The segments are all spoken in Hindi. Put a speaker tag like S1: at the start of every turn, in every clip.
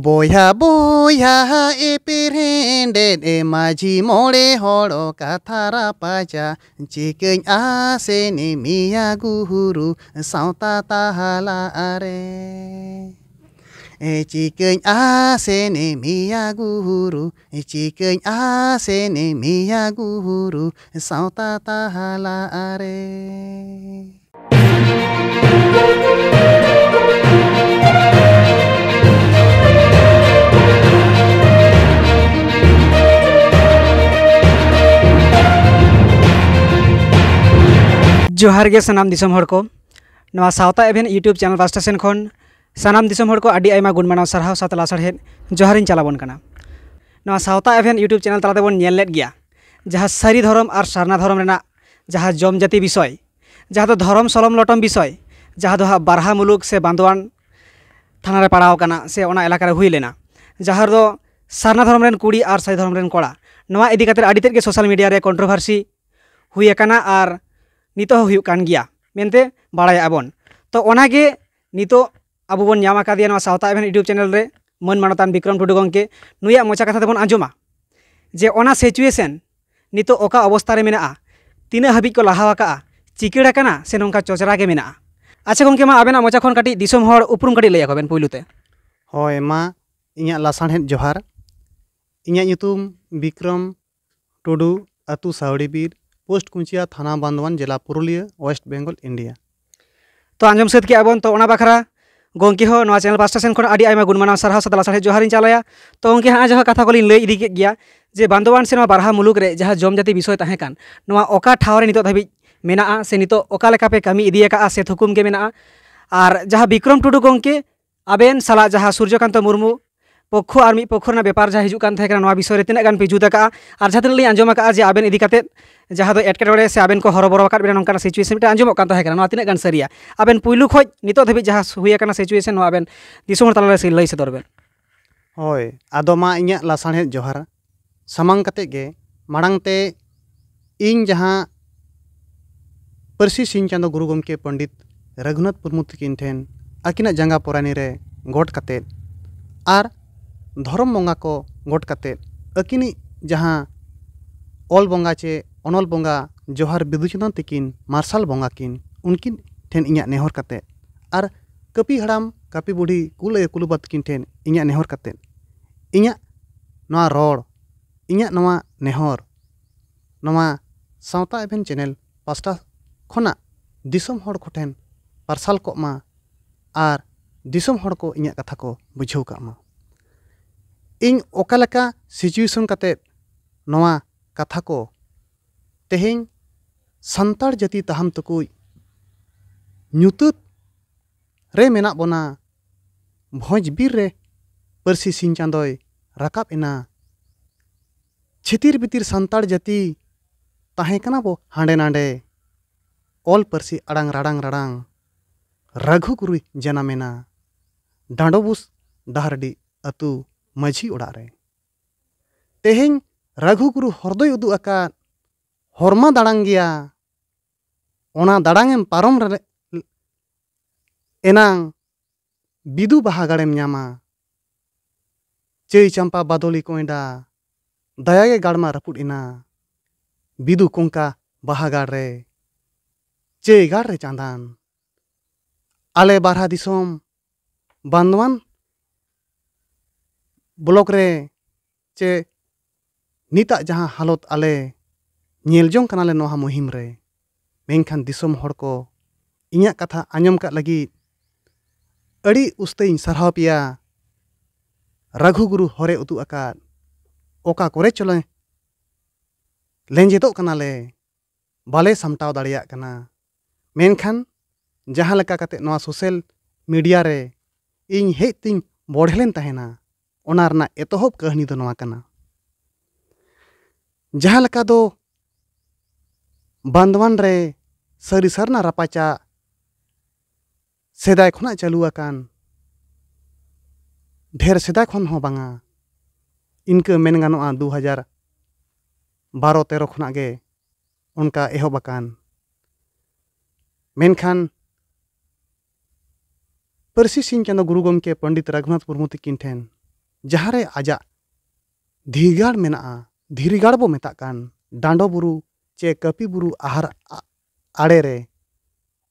S1: ᱵᱚᱭᱦᱟ ᱵᱚᱭᱦᱟ ᱮᱯᱮᱨ ᱦᱮᱸᱰᱮᱫ ᱮ ᱢᱟᱹᱡᱷᱤ ᱢᱚᱬᱮ ᱦᱚᱲ ᱠᱟᱛᱷᱟ ᱨᱟᱯᱟᱪᱟ ᱪᱤᱠᱟᱹᱧ ᱟᱥᱮᱱᱮ ᱢᱮᱭᱟ ᱜᱩᱦᱩᱨᱩ ᱥᱟᱶᱛᱟ ᱛᱟᱦᱞᱟᱨᱮ ᱪᱤᱠᱟᱹᱧ ᱟᱥᱮᱱᱮ ᱢᱮᱭᱟ ᱜᱩᱦᱩᱨᱩ ᱪᱤᱠᱟᱹᱧ ᱟᱥᱮᱱᱮ ᱢᱮᱭᱟ ᱜᱩᱦᱩᱨᱩ ᱥᱟᱶᱛᱟ ᱛᱟᱦᱞᱟᱨᱮ
S2: ᱡᱚᱦᱟᱨ ᱜᱮ ᱥᱟᱱᱟᱢ ᱫᱤᱥᱚᱢ ᱦᱚᱲ ᱠᱚ ᱱᱚᱣᱟ ᱥᱟᱶᱛᱟ ᱮᱵᱷᱮᱱ ᱤᱭᱩᱴᱩᱵᱽ ᱪᱮᱱᱮᱞ ᱯᱟᱥᱴᱟ ᱥᱮᱱ ᱠᱷᱚᱱ ᱥᱟᱱᱟᱢ ᱫᱤᱥᱚᱢ ᱦᱚᱲ ᱠᱚ ᱟᱹᱰᱤ ᱟᱭᱢᱟ ᱜᱩᱱᱢᱟᱱᱟᱣ ᱥᱟᱨᱦᱟᱣ ᱥᱟᱶᱛᱮ ᱞᱟᱥᱟᱲᱦᱮᱫ ᱡᱚᱦᱟᱨᱤᱧ ᱪᱟᱞᱟᱵᱚᱱ ᱠᱟᱱᱟ ᱱᱚᱣᱟ ᱥᱟᱶᱛᱟ ᱮᱵᱷᱮᱱ ᱤᱭᱩᱴᱤᱭᱩᱵᱽ ᱪᱮᱱᱮᱞ ᱛᱟᱞᱟᱛᱮᱵᱚᱱ ᱧᱮᱞ ᱞᱮᱫ ᱜᱮᱭᱟ ᱡᱟᱦᱟᱸ ᱥᱟᱹᱨᱤ ᱫᱷᱚᱨᱚᱢ ᱟᱨ ᱥᱟᱨᱱᱟ ᱫᱷᱚᱨᱚᱢ ᱨᱮᱱᱟᱜ ᱡᱟᱦᱟᱸ ᱡᱚᱢᱡᱟᱹᱛᱤ ᱵᱤᱥᱚᱭ ᱡᱟᱦᱟᱸ ᱫᱚ ᱫᱷᱚᱨᱚᱢ ᱥᱚᱞᱚᱢ ᱞᱚᱴᱚᱢ ᱵᱤᱥᱚᱭ ᱡᱟᱦᱟᱸ ᱫᱚ ᱦᱟᱸᱜ ᱵᱟᱨᱦᱟ ᱢᱩᱞᱩᱠ ᱥᱮ ᱵᱟᱸᱫᱳᱣᱟᱱ ᱛᱷᱟᱱᱟ ᱨᱮ ᱯᱟᱲᱟᱣ ᱠᱟᱱᱟ ᱥᱮ ᱚᱱᱟ ᱮᱞᱟᱠᱟ ᱨᱮ ᱦᱩᱭ ᱞᱮᱱᱟ ᱡᱟᱦᱟᱸ ᱨᱮᱫᱚ ᱥᱟᱨᱱᱟ ᱫᱷᱚᱨᱚᱢ ᱨᱮᱱ ᱠᱩᱲᱤ ᱟᱨ ᱥᱟᱹᱨᱤ ᱫᱷᱚᱨᱚᱢ ᱨᱮᱱ ᱠᱚᱲᱟ ᱱᱚᱣᱟ ᱤᱫᱤ ᱠᱟᱛᱮᱫ ᱟᱹᱰᱤ ᱛᱮᱫ ᱜᱮ ᱥᱳᱥᱟᱞ ᱢᱤᱰᱤᱭᱟ ᱨᱮ ᱠᱚᱱᱴᱨᱳᱵᱷᱟᱨᱥᱤ ᱦᱩᱭ ᱟᱠᱟᱱᱟ ᱟᱨ ᱱᱤᱛᱚᱜ ᱦᱚᱸ ᱦᱩᱭᱩᱜ ᱠᱟᱱ ᱜᱮᱭᱟ ᱢᱮᱱᱛᱮ ᱵᱟᱲᱟᱭᱟ ᱵᱚᱱ ᱛᱚ ᱚᱱᱟᱜᱮ ᱱᱤᱛᱚᱜ ᱟᱵᱚ ᱵᱚᱱ ᱧᱟᱢ ᱟᱠᱟᱫᱮᱭᱟ ᱱᱚᱣᱟ ᱥᱟᱶᱛᱟ ᱮᱵᱷᱮᱱ ᱤᱭᱩᱴᱩᱵᱽ ᱪᱮᱱᱮᱞ ᱨᱮ ᱢᱟᱹᱱ ᱢᱟᱱᱚᱛᱟᱱ ᱵᱤᱠᱨᱚᱢ ᱴᱩᱰᱩ ᱜᱚᱢᱠᱮ ᱱᱩᱭᱟᱜ ᱢᱚᱪᱟ ᱠᱟᱛᱷᱟ ᱛᱮᱵᱚᱱ ᱟᱸᱡᱚᱢᱟ ᱡᱮ ᱚᱱᱟ ᱥᱤᱪᱩᱭᱮᱥᱚᱱ ᱱᱤᱛᱚᱜ ᱚᱠᱟ ᱚᱵᱚᱥᱛᱷᱟ ᱨᱮ ᱢᱮᱱᱟᱜᱼᱟ ᱛᱤᱱᱟᱹᱜ ᱦᱟᱹᱵᱤᱡ ᱠᱚ ᱞᱟᱦᱟ ᱟᱠᱟᱜᱼᱟ ᱪᱤᱠᱟᱹᱲ ᱟᱠᱟᱱᱟ ᱥᱮ ᱱᱚᱝᱠᱟ ᱪᱚᱪᱨᱟ ᱜᱮ ᱢᱮᱱᱟᱜᱼᱟ ᱟᱪᱪᱷᱟ ᱜᱚᱢᱠᱮ ᱢᱟ ᱟᱵᱮᱱᱟᱜ ᱢᱚᱪᱟ ᱠᱷᱚᱱ ᱠᱟᱹᱴᱤᱡ ᱫᱤᱥᱚᱢ ᱦᱚᱲ ᱩᱯᱨᱩᱢ ᱠᱟᱹᱴᱤᱡ ᱞᱟᱹᱭ ᱟᱠᱚ ᱵᱮᱱ ᱯᱳᱭᱞᱳ ᱛᱮ ᱦᱳᱭ ᱢᱟ ᱤᱧᱟᱹᱜ ᱞᱟᱥᱟᱲᱦᱮᱫ ᱡᱚᱦᱟᱨ ᱤᱧᱟᱹᱜ विक्रम टुडू अतु ᱟᱛᱩ ᱥᱟᱣᱲᱤᱵᱤᱨ पोस्ट कुंचिया थाना बांदवान जिला पुरुलिया वेस्ट बेंगल इंडिया तो आंजम सद के बन तो बाखरा गंके चैनल पास्टा सेन आड़ी गुणमान गुणमाना सारा सदा लासाड़े जोहार चलाया तो गंके हाँ जहाँ कथा को लै इदी के जे बांधवान से बारहा मूलुक जहाँ जम विषय तहकान ओका नित धाबी मेना से नित पे कमी इदिया से थुकुम के मेना और जहाँ विक्रम टुडू गंके आबेन सला जहाँ सूर्यकांत मुर्मू पक्खो और पक्खो बेपार जहाँ हजूँ तहना विषय तीना गान पे जुद और जहाँ तीन आजम जे आबेन इदी जहाँ एटकेटोड़े से आबेन को हरबरवाद नौकान सिचुएशन मिट्टे आजम तीना गान सारिया आबेन पुलू खो नित धाबी जहाँ हुई सिचुएशन आबेन दिसम तलारे लै सदरबेन हय आदमा इं लासाणे जोहार सामांग कते मांगते
S1: इन जहाँ पारसी सिंह चांद गुरु गमे पंडित रघुनाथ मुर्मू तकिन अकिन जंगा पोरानी रे गोट ᱫᱷᱚᱨᱚᱢ ᱵᱚᱸᱜᱟ ᱠᱚ ᱜᱚᱴ ᱠᱟᱛᱮᱫ ᱟᱹᱠᱤᱱᱤᱡ ᱡᱟᱦᱟᱸ ᱚᱞ ᱵᱚᱸᱜᱟ ᱪᱮ ᱚᱱᱚᱞ ᱵᱚᱸᱜᱟ ᱡᱚᱦᱟᱨ ᱵᱤᱫᱩ ᱪᱟᱸᱫᱟᱱ ᱛᱟᱹᱠᱤᱱ ᱢᱟᱨᱥᱟᱞ ᱵᱚᱸᱜᱟ ᱠᱤᱱ ᱩᱱᱠᱤᱱ ᱴᱷᱮᱱ ᱤᱧᱟᱹᱜ ᱱᱮᱦᱚᱨ ᱠᱟᱛᱮᱫ ᱟᱨ ᱠᱟᱹᱯᱤ ᱦᱟᱲᱟᱢ ᱠᱟᱹᱯᱤ ᱵᱩᱰᱷᱤ ᱠᱩᱞ ᱟᱭᱳ ᱠᱩᱞᱩᱵᱟ ᱛᱟᱹᱠᱤᱱ ᱴᱷᱮᱱ ᱤᱧᱟᱹᱜ ᱱᱮᱦᱚᱨ ᱠᱟᱛᱮᱫ ᱤᱧᱟᱹᱜ ᱱᱚᱣᱟ ᱨᱚᱲ ᱤᱧᱟᱹᱜ ᱱᱚᱣᱟ ᱱᱮᱦᱚᱨ ᱱᱚᱣᱟ ᱥᱟᱶᱛᱟ ᱮᱵᱷᱮᱱ ᱪᱮᱱᱮᱞ ᱯᱟᱥᱴᱟ ᱠᱷᱚᱱᱟᱜ ᱫᱤᱥᱚᱢ ᱦᱚᱲ ᱠᱚᱴᱷᱮᱱ ᱯᱟᱨᱥᱟᱞ ᱠᱚᱜ ᱢᱟ ᱟᱨ ᱫᱤᱥᱚᱢ ᱦᱚᱲ ᱠᱚ ᱤᱧᱟᱹᱜ ᱠᱟᱛᱷᱟ ᱠᱚ ᱵᱩᱡᱷᱟᱹᱣ ᱠᱟᱜ ᱢᱟ ᱤᱧ ᱚᱠᱟ ᱞᱮᱠᱟ ᱥᱤᱪᱩᱭᱮᱥᱚᱱ ᱠᱟᱛᱮᱫ ᱱᱚᱣᱟ ᱠᱟᱛᱷᱟ ᱠᱚ ᱛᱮᱦᱮᱧ ᱥᱟᱱᱛᱟᱲ ᱡᱟᱹᱛᱤ ᱛᱟᱦᱟᱢ ᱛᱩᱠᱩᱡ ᱧᱩᱛᱟᱹᱛ ᱨᱮ ᱢᱮᱱᱟᱜ ᱵᱚᱱᱟ ᱵᱷᱚᱡᱽ ᱵᱤᱨ ᱨᱮ ᱯᱟᱹᱨᱥᱤ ᱥᱤᱧ ᱪᱟᱸᱫᱳᱭ ᱨᱟᱠᱟᱵ ᱮᱱᱟ ᱪᱷᱤᱛᱤᱨ ᱵᱤᱛᱤᱨ ᱥᱟᱱᱛᱟᱲ ᱡᱟᱹᱛᱤ ᱛᱟᱦᱮᱸ ᱠᱟᱱᱟ ᱵᱚ ᱦᱟᱸᱰᱮ ᱱᱟᱰᱮ ᱚᱞ ᱯᱟᱹᱨᱥᱤ ᱟᱲᱟᱝ ᱨᱟᱲᱟᱝ ᱨᱟᱲᱟᱝ रघुगुरु जन्मेना डांडोबुस डहरडी अतु ᱢᱟᱹᱡᱷᱤ ᱚᱲᱟᱜ ᱨᱮ ᱛᱮᱦᱮᱧ ᱨᱟᱹᱜᱷᱩ ᱜᱩᱨᱩ ᱦᱚᱨᱫᱚᱭ ᱩᱫᱩᱜ ᱟᱠᱟᱫ ᱦᱚᱨᱢᱟ ᱫᱟᱲᱟᱝ ᱜᱮᱭᱟ ᱚᱱᱟ ᱫᱟᱲᱟᱝᱮᱢ ᱯᱟᱨᱚᱢ ᱨᱮ ᱮᱱᱟᱝ ᱵᱤᱫᱩ ᱵᱟᱦᱟ ᱜᱟᱲᱮᱢ ᱧᱟᱢᱟ ᱪᱟᱹᱭ ᱪᱟᱢᱯᱟ ᱵᱟᱫᱚᱞᱤ ᱠᱚᱸᱭᱰᱟ ᱫᱟᱭᱟᱜᱮ ᱜᱟᱲᱢᱟ ᱨᱟᱹᱯᱩᱫ ᱮᱱᱟ ᱵᱤᱫᱩ ᱠᱚᱝᱠᱟ ᱵᱟᱦᱟ ᱜᱟᱲ ᱨᱮ ᱪᱟᱹᱭ ᱜᱟᱲ ᱨᱮ ᱪᱟᱸᱫᱟᱱ ᱟᱞᱮ ᱵᱟᱨᱦᱟ ᱫᱤᱥᱚᱢ ᱵᱟᱸᱫᱣᱟᱱ ᱵᱞᱚᱠ ᱨᱮ ᱪᱮ ᱱᱤᱛᱟᱜ ᱡᱟᱦᱟᱸ ᱦᱟᱞᱚᱛ ᱟᱞᱮ ᱧᱮᱞ ᱡᱚᱝ ᱠᱟᱱᱟᱞᱮ ᱱᱚᱣᱟ ᱢᱩᱦᱤᱢ ᱨᱮ ᱢᱮᱱᱠᱷᱟᱱ ᱫᱤᱥᱚᱢ ᱦᱚᱲ ᱠᱚ ᱤᱧᱟᱹᱜ ᱠᱟᱛᱷᱟ ᱟᱸᱡᱚᱢ ᱠᱟᱜ ᱞᱟᱹᱜᱤᱫ ᱟᱹᱰᱤ ᱩᱥᱛᱟᱹᱭᱤᱧ ᱥᱟᱨᱦᱟᱣ ᱯᱮᱭᱟ ᱨᱟᱹᱜᱷᱩ ᱜᱩᱨᱩ ᱦᱚᱨᱮ ᱩᱫᱩᱜ ᱟᱠᱟᱫ ᱚᱠᱟ ᱠᱚᱨᱮ ᱪᱚᱞᱮ ᱞᱮᱸᱡᱮᱫᱚᱜ ᱠᱟᱱᱟᱞᱮ ᱵᱟᱞᱮ ᱥᱟᱢᱴᱟᱣ ᱫᱟᱲᱮᱭᱟᱜ ᱠᱟᱱᱟ ᱢᱮᱱᱠᱷᱟᱱ ᱡᱟᱦᱟᱸ ᱞᱮᱠᱟ ᱠᱟᱛᱮᱫ ᱱᱚᱣᱟ ᱥᱳᱥᱟᱞ ᱢᱤᱰᱤᱭᱟ ᱨᱮ ᱤᱧ ᱦᱮᱡ ᱛᱤᱧ ᱵᱚᱲᱦᱮ ᱞᱮᱱ ᱛᱟᱦᱮᱱᱟ ᱚᱱᱟ ᱨᱮᱱᱟᱜ ᱮᱛᱚᱦᱚᱵ ᱠᱟᱹᱦᱱᱤ ᱫᱚ ᱱᱚᱣᱟ ᱠᱟᱱᱟ ᱡᱟᱦᱟᱸ ᱞᱮᱠᱟ ᱫᱚ ᱵᱟᱸᱫᱣᱟᱱ ᱨᱮ ᱥᱟᱹᱨᱤ ᱥᱟᱨᱱᱟ ᱨᱟᱯᱟᱪᱟᱜ ᱥᱮᱫᱟᱭ ᱠᱷᱚᱱᱟᱜ ᱪᱟᱹᱞᱩ ᱟᱠᱟᱱ ᱰᱷᱮᱨ ᱥᱮᱫᱟᱭ ᱠᱷᱚᱱ ᱦᱚᱸ ᱵᱟᱝᱟ ᱤᱱᱠᱟᱹ ᱢᱮᱱ ᱜᱟᱱᱚᱜᱼᱟ ᱫᱩ ᱦᱟᱡᱟᱨ ᱵᱟᱨᱚ ᱛᱮᱨᱚ ᱠᱷᱚᱱᱟᱜ ᱜᱮ ᱚᱱᱠᱟ ᱮᱦᱚᱵ ᱟᱠᱟᱱ ᱢᱮᱱᱠᱷᱟᱱ ᱯᱟᱹᱨᱥᱤ ᱥᱤᱧ ᱪᱟᱸᱫᱚ ᱜᱩᱨᱩ ᱜᱚᱢᱠᱮ ᱯᱚᱱᱰᱤᱛ ᱨᱟᱹᱜᱷᱩᱱᱟᱛᱷ ᱢᱩᱨᱢᱩ ᱛᱟᱹᱠᱤᱱ ᱴᱷᱮᱱ ᱡᱟᱦᱟᱸᱨᱮ ᱟᱡᱟᱜ ᱫᱷᱤᱨᱜᱟᱲ ᱢᱮᱱᱟᱜᱼᱟ ᱫᱷᱤᱨᱤᱜᱟᱲ ᱵᱚ ᱢᱮᱛᱟᱜ ᱠᱟᱱ ᱰᱟᱸᱰᱚ ᱵᱩᱨᱩ ᱪᱮ ᱠᱟᱹᱯᱤ ᱵᱩᱨᱩ ᱟᱦᱟᱨ ᱟᱲᱮᱨᱮ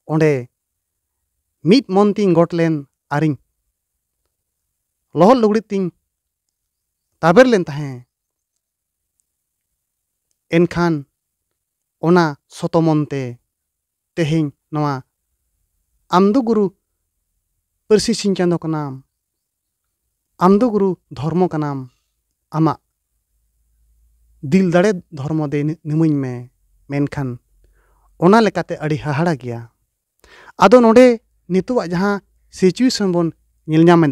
S1: ᱚᱸᱰᱮ ᱢᱤᱫ ᱢᱚᱱᱛᱤᱧ ᱜᱚᱴ ᱞᱮᱱ ᱟᱨᱤᱧ ᱞᱚᱦᱚᱫ ᱞᱩᱜᱽᱲᱤᱡ ᱛᱤᱧ ᱛᱟᱵᱮᱨ ᱞᱮᱱ ᱛᱟᱦᱮᱸ ᱮᱱᱠᱷᱟᱱ ᱚᱱᱟ ᱥᱚᱛᱚᱢᱚᱱᱛᱮ ᱛᱮᱦᱮᱧ ᱱᱚᱣᱟ ᱟᱢᱫᱩ ᱜᱩᱨᱩ ᱯᱟᱹᱨᱥᱤ ᱥᱤᱧ ᱪᱟᱸᱫᱚ ᱠᱟᱱᱟᱢ आमदगुरु गुरु धर्म कनाम आमा दिल दड़े धर्म दे निमुन में मेनखान ओना गया आदो नोडे नितुवा जहां सिचुएशन बन निलन्या में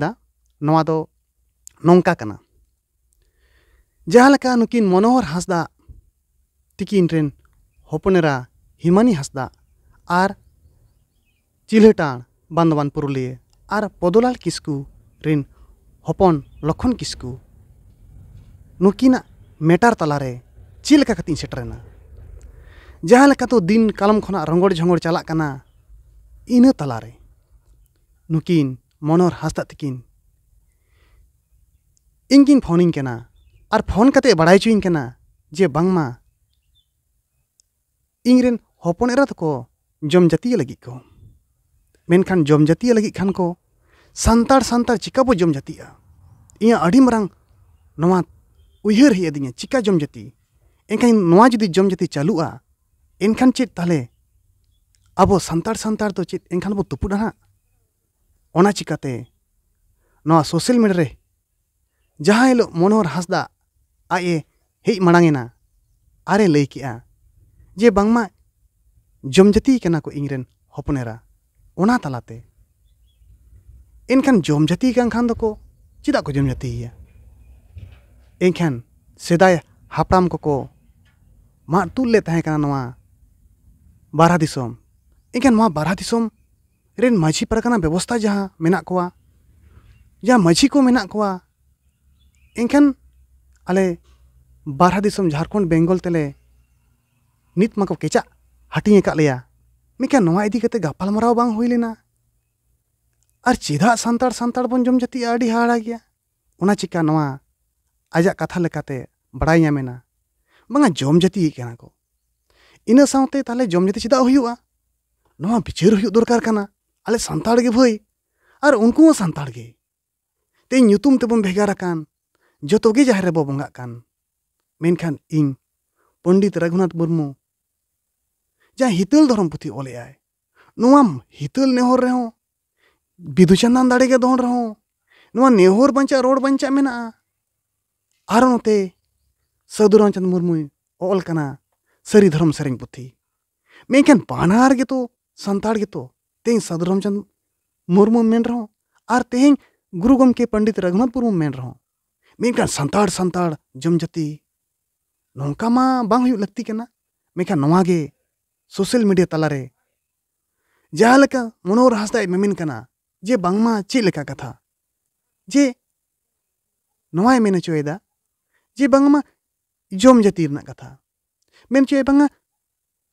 S1: नौका जहाँ जहां नुकिन मनोहर हंसद तिकिन ट्रेन होपनेरा हिमानी हंसदा आर चिल्हेटान बांदवान पुरुलिए आर पदोलाल किस्कू रिन हपन लखन किसकू नुकिन मेटार तलारे चेक लेका कतिन सेटरना जहाँ तो दिन कालम खना रंगड़ झंगड़ चलना इन तलारे नुकिन मनोर हासदा तकिन इनकिन फोनिंग केना और फोन करते बड़ाई चुइन केना जे बांगमा इंगरेन हपन एरा तको जम जातिय लगी को मेनखान जम जातिय लगी खान को सान सानार चिका बो जम जाती इंमारंग उहर हेदी चिका जम जाती एनखान जुदी जम जाती चालू आ एनखान चे ते अब सान सानार चे एनखान बो तुपुदा चिकाते सोशल मीडिया जहाँ हिल मनोहर हासदा आज ए हज माड़ेना आरे लैक जे बामा जम जाती इंगरेन हपनेरा तलाते इनखान जम जाती खान को चेदा को जम जाती इनखान सेदाय हापाम को मारतुले बारा दिसम इनखान बारा दिसम रेन माझी पारगाना व्यवस्था जहाँ मेना को जहाँ माझी को मेना को इनखान अले बारा दिसम झारखंड बेंगल तेले नित मा को केचा हाटिंग लिया मेखान गपालमारा बांग हुई लेना ᱟᱨ ᱪᱮᱫᱟᱜ ᱥᱟᱱᱛᱟᱲ ᱥᱟᱱᱛᱟᱲ ᱵᱚᱱ ᱡᱚᱢ ᱡᱟᱹᱛᱤᱜᱼᱟ ᱟᱹᱰᱤ ᱦᱟᱦᱟᱲᱟ ᱜᱮᱭᱟ ᱚᱱᱟ ᱪᱤᱠᱟ ᱱᱚᱣᱟ ᱟᱡᱟᱜ ᱠᱟᱛᱷᱟ ᱞᱮᱠᱟᱛᱮ ᱵᱟᱲᱟᱭ ᱧᱟᱢᱮᱱᱟ ᱵᱟᱝᱟ ᱡᱚᱢ ᱡᱟᱹᱛᱤ ᱠᱟᱱᱟ ᱠᱚ ᱤᱱᱟᱹ ᱥᱟᱶᱛᱮ ᱛᱟᱦᱞᱮ ᱡᱚᱢ ᱡᱟᱹᱛᱤ ᱪᱮᱫᱟᱜ ᱦᱩᱭᱩᱜᱼᱟ ᱱᱚᱣᱟ ᱵᱤᱪᱟᱹᱨ ᱦᱩᱭᱩᱜ ᱫᱚᱨᱠᱟᱨ ᱠᱟᱱᱟ ᱟᱞᱮ ᱥᱟᱱᱛᱟᱲ ᱜᱮ ᱵᱷᱟᱹᱭ ᱟᱨ ᱩᱱᱠᱩ ᱦᱚᱸ ᱥᱟᱱᱛᱟᱲ ᱜᱮ ᱛᱮᱦᱮᱧ ᱧᱩᱛᱩᱢ ᱛᱮᱵᱚᱱ ᱵᱷᱮᱜᱟᱨ ᱟᱠᱟᱱ ᱡᱚᱛᱚ ᱜᱮ ᱡᱟᱦᱮᱨ ᱨᱮᱵᱚ ᱵᱚᱸᱜᱟᱜ ᱠᱟᱱ ᱢᱮᱱᱠᱷᱟᱱ ᱤᱧ ᱯᱚᱱᱰᱤᱛ ᱨᱟᱹᱜᱷᱩᱱᱟᱛᱷ ᱢᱩᱨᱢᱩ ᱡᱟᱦᱟᱸ ᱦᱤᱛᱟᱹᱞ ᱫᱷᱚᱨᱚᱢ ᱯᱩᱛᱷᱤ ᱚᱞᱮᱜ ᱟᱭ ᱱᱚᱣᱟ ᱦᱤᱛᱟᱹᱞ ᱱᱮᱦᱚᱨ ᱨᱮᱦᱚᱸ ᱵᱤᱫᱩ ᱪᱟᱸᱫᱟᱱ ᱫᱟᱲᱮ ᱜᱮ ᱫᱚᱦᱚᱱ ᱨᱮᱦᱚᱸ ᱱᱚᱣᱟ ᱱᱮᱦᱚᱨ ᱵᱟᱧᱪᱟ ᱨᱚᱲ ᱵᱟᱧᱪᱟ ᱢᱮᱱᱟᱜᱼᱟ ᱟᱨ ᱱᱚᱛᱮ ᱥᱟᱹᱫᱷᱩ ᱨᱟᱢᱪᱟᱸᱫᱽ ᱢᱩᱨᱢᱩᱭ ᱚᱞ ᱠᱟᱱᱟ ᱥᱟᱹᱨᱤ ᱫᱷᱚᱨᱚᱢ ᱥᱮᱨᱮᱧ ᱯᱩᱛᱷᱤ ᱢᱮᱱᱠᱷᱟᱱ ᱵᱟᱱᱟᱨ ᱜᱮᱛᱚ ᱥᱟᱱᱛᱟᱲ ᱜᱮᱛᱚ ᱛᱮᱦᱮᱧ ᱥᱟᱹᱫᱷᱩ ᱨᱟᱢᱪᱟᱸᱫᱽ ᱢᱩᱨᱢᱩ ᱢᱮᱱ ᱨᱮᱦᱚᱸ ᱟᱨ ᱛᱮᱦᱮᱧ ᱜᱩᱨᱩ ᱜᱚᱢᱠᱮ ᱯᱚᱱᱰᱤᱛ ᱨᱚᱜᱷᱩᱱᱟᱛᱷ ᱢᱩᱨᱢᱩ ᱢᱮᱱ ᱨᱮᱦᱚᱸ ᱢᱮᱱᱠᱷᱟᱱ ᱥᱟᱱᱛᱟᱲ ᱥᱟᱱᱛᱟᱲ ᱡᱚᱢᱡᱟᱹᱛᱤ ᱱᱚᱝᱠᱟ ᱢᱟ ᱵᱟᱝ ᱦᱩᱭᱩᱜ ᱞᱟᱹᱠᱛᱤ ᱠᱟᱱᱟ ᱢᱮᱱᱠᱷᱟᱱ ᱱᱚᱣᱟ ᱜᱮ ᱥᱳᱥᱟᱞ ᱢᱤᱰᱤᱭᱟ ᱛᱟᱞᱟᱨᱮ ᱡᱟᱦᱟᱸ ᱞᱮᱠᱟ ᱢᱚᱱᱳᱦᱚᱨ ᱦᱟᱸᱥᱫᱟᱭ ᱢᱮᱢᱮᱱ ᱠᱟᱱᱟ जे बांगमा चेका कथा जे नवाय मेन चोदा जे बांगमा जोम जतीरना कथा मेन चोए बांगा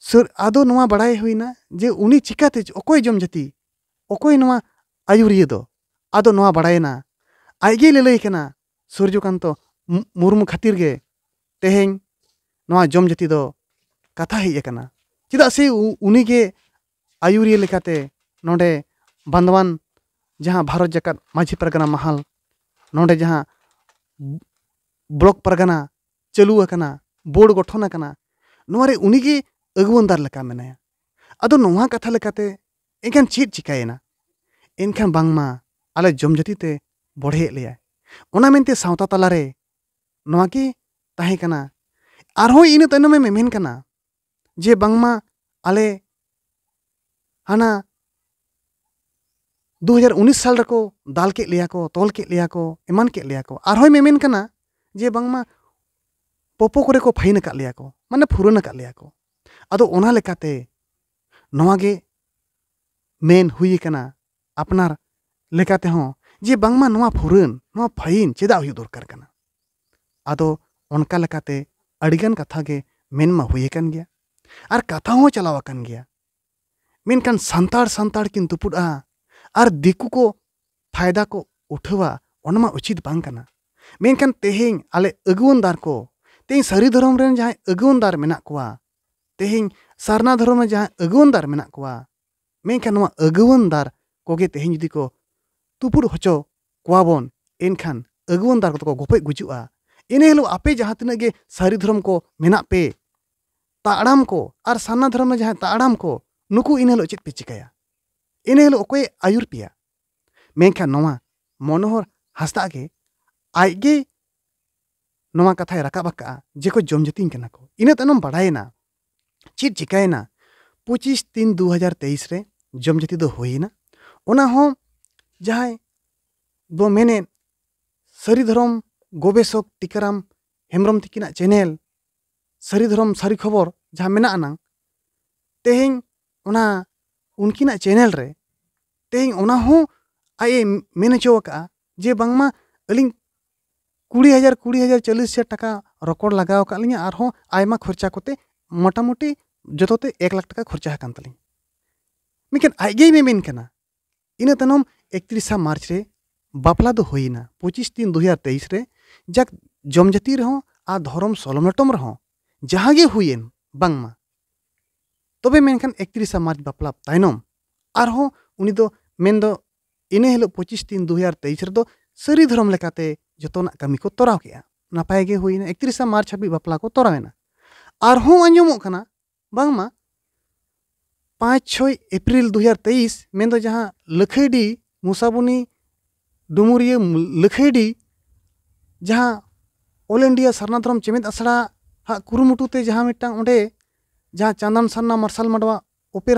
S1: सुर आदो नवा बड़ाई हुईना जे उनी चिकाते ओकोय जोम जती ओकोय नवा आयुरिये दो आदो नवा बड़ाईना आइगे ले लई केना सूर्यकांत तो मुरमु खातिर गे तेहेन नवा जोम जती दो कथा हे एकना चिदा से उनी गे आयुरिये लेकाते नोडे बंदवान जहाँ भारत जकत माझी परगना महल नोडे जहाँ ब्लॉक परगना चलू अकना बोर्ड गठन अकना नोरे उनीगे अगवंदार लका मेनाया अदो नोहा कथा लकाते एकन चीट चिकायना एनखान बांगमा आले जमजतीते बढ़े लिया ओना मेनते सावता तला रे नोहा की ताहे कना आरो इन तनमे में कना जे बांगमा आले हाना 2019 साल रो दाल के लिया को तोल के लिया को इमान के लिया को आरहोय मेमेन कना जे बंगमा पोपो करे को फाइन का लिया को माने फुरन का लिया को अदो ओना लेकाते नवागे मेन हुई कना अपनार लेकाते हो जे बंगमा नवा फुरन नवा फाइन चेदा हुई दरकार कना अदो उनका लेकाते अड़िगन कथा के मेन मा हुई कन गया आर कथा चलावा कन गया मेन कन संतार संतार किन तुपुड़ा ᱟᱨ ᱫᱤᱠᱩ ᱠᱚ ᱯᱷᱟᱭᱫᱟ ᱠᱚ ᱩᱴᱷᱟᱹᱣᱟ ᱚᱱᱟ ᱢᱟ ᱩᱪᱤᱛ ᱵᱟᱝ ᱠᱟᱱᱟ ᱢᱮᱱᱠᱷᱟᱱ ᱛᱮᱦᱮᱧ ᱟᱞᱮ ᱟᱹᱜᱩᱣᱟᱹᱱᱫᱟᱨ ᱠᱚ ᱛᱮᱦᱮᱧ ᱥᱟᱹᱨᱤ ᱫᱷᱚᱨᱚᱢ ᱨᱮᱱ ᱡᱟᱦᱟᱸᱭ ᱟᱹᱜᱩᱣᱟᱹᱱᱫᱟᱨ ᱢᱮᱱᱟᱜ ᱠᱚᱣᱟ ᱛᱮᱦᱮᱧ ᱥᱟᱨᱱᱟ ᱫᱷᱚᱨᱚᱢ ᱨᱮ ᱡᱟᱦᱟᱸᱭ ᱟᱹᱜᱩᱣᱟᱹᱱᱫᱟᱨ ᱢᱮᱱᱟᱜ ᱠᱚᱣᱟ ᱢᱮᱱᱠᱷᱟᱱ ᱱᱚᱣᱟ ᱟᱹᱜᱩᱣᱟᱹᱱᱫᱟᱨ ᱠᱚᱜᱮ ᱛᱮᱦᱮᱧ ᱡᱩᱫᱤ ᱠᱚ ᱛᱩᱯᱩᱫ ᱦᱚᱪᱚ ᱠᱚᱣᱟᱵᱚᱱ ᱮᱱᱠᱷᱟᱱ ᱟᱹᱜᱩᱣᱟᱹᱱᱫᱟᱨ ᱠᱚᱫᱚ ᱠᱚ ᱜᱚᱯᱚᱡ ᱜᱩᱡᱩᱜᱼᱟ ᱤᱱᱟᱹ ᱦᱤᱞᱳᱜ ᱟᱯᱮ ᱡᱟᱦᱟᱸ ᱛᱤᱱᱟᱹᱜ ᱜᱮ ᱥᱟᱹᱨᱤ ᱫᱷᱚᱨᱚᱢ ᱠᱚ ᱢᱮᱱᱟᱜ ᱯᱮ ᱛᱟᱲᱟᱢ ᱠᱚ ᱟᱨ ᱥᱟᱨᱱᱟ ᱫᱷᱚᱨᱚᱢ ᱨᱮ ᱡᱟᱦᱟᱸᱭ ᱛᱟᱲᱟᱢ ᱠᱚ ᱱᱩᱠᱩ ᱤᱱᱟᱹ ᱦᱤᱞᱳᱜ ᱪᱮᱫ ᱯᱮ ᱪᱤᱠᱟᱹᱭᱟ इन अकय आयुर पे मेंखा नवा मनोहर हस्ता के आइगे नवा कथा रकाबक जे को जम जतिन कना को इन तनम बड़ायना चित चिकायना 25 तीन 2023 तेईस जम जति तो दो होइना ओना हो जाय बो मेने सरीधरम गोबेशक टिकराम हेमरम तक चैनल सरीधरम सरी खबर जहाँ मेना आना उनकी ना चैनल रे तेज ओना हो आए मेने चो का जे बंगमा अली कुड़ी हजार कुड़ी हजार चालीस हजार टाका रकड लगा लिया खर्चा को मोटी जोते एक लाख टाका खर्चा हाँ तली आजगे में इना तनम एकत्रिस मार्च रे बापला दो होना पचिस तीन दो हजार तेईस जक जमजाति रहो आ धर्म सलम लटम रहो जहाँ हुई बांगमा ᱛᱚᱵᱮ ᱢᱮᱱᱠᱷᱟᱱ 31 ᱢᱟᱨᱪ ᱵᱟᱯᱞᱟ ᱛᱟᱭᱱᱚᱢ ᱟᱨᱦᱚᱸ ᱩᱱᱤ ᱫᱚ ᱢᱮᱱ ᱫᱚ ᱤᱱᱟᱹ ᱦᱤᱞᱳᱜ 25 ᱛᱤᱱ 2023 ᱨᱮᱫᱚ ᱥᱟᱹᱨᱤ ᱫᱷᱚᱨᱚᱢ ᱞᱮᱠᱟᱛᱮ ᱡᱚᱛᱚᱱᱟᱜ ᱠᱟᱹᱢᱤ ᱠᱚ ᱛᱚᱨᱟᱣ ᱠᱮᱜᱼᱟ ᱱᱟᱯᱟᱭ ᱜᱮ ᱦᱩᱭᱱᱟ 31 ᱢᱟᱨᱪ ᱦᱟᱹᱵᱤᱡ ᱵᱟᱯᱞᱟ ᱠᱚ ᱛᱚᱨᱟᱣᱮᱱᱟ ᱟᱨᱦᱚᱸ ᱟᱸᱡᱚᱢᱚᱜ ᱠᱟᱱᱟ ᱵᱟᱝᱢᱟ पाँच छय एप्रिल दो हज़ार तेईस में दो जहाँ लखैडी मुसाबुनी डुमुरिया लखैडी जहाँ ऑल इंडिया सरना धर्म चेमेद असड़ा हाँ कुरुमुटुते जहाँ मिट्टा ओंडे जहाँ चंदन सरना मार्शल माडवा ओपे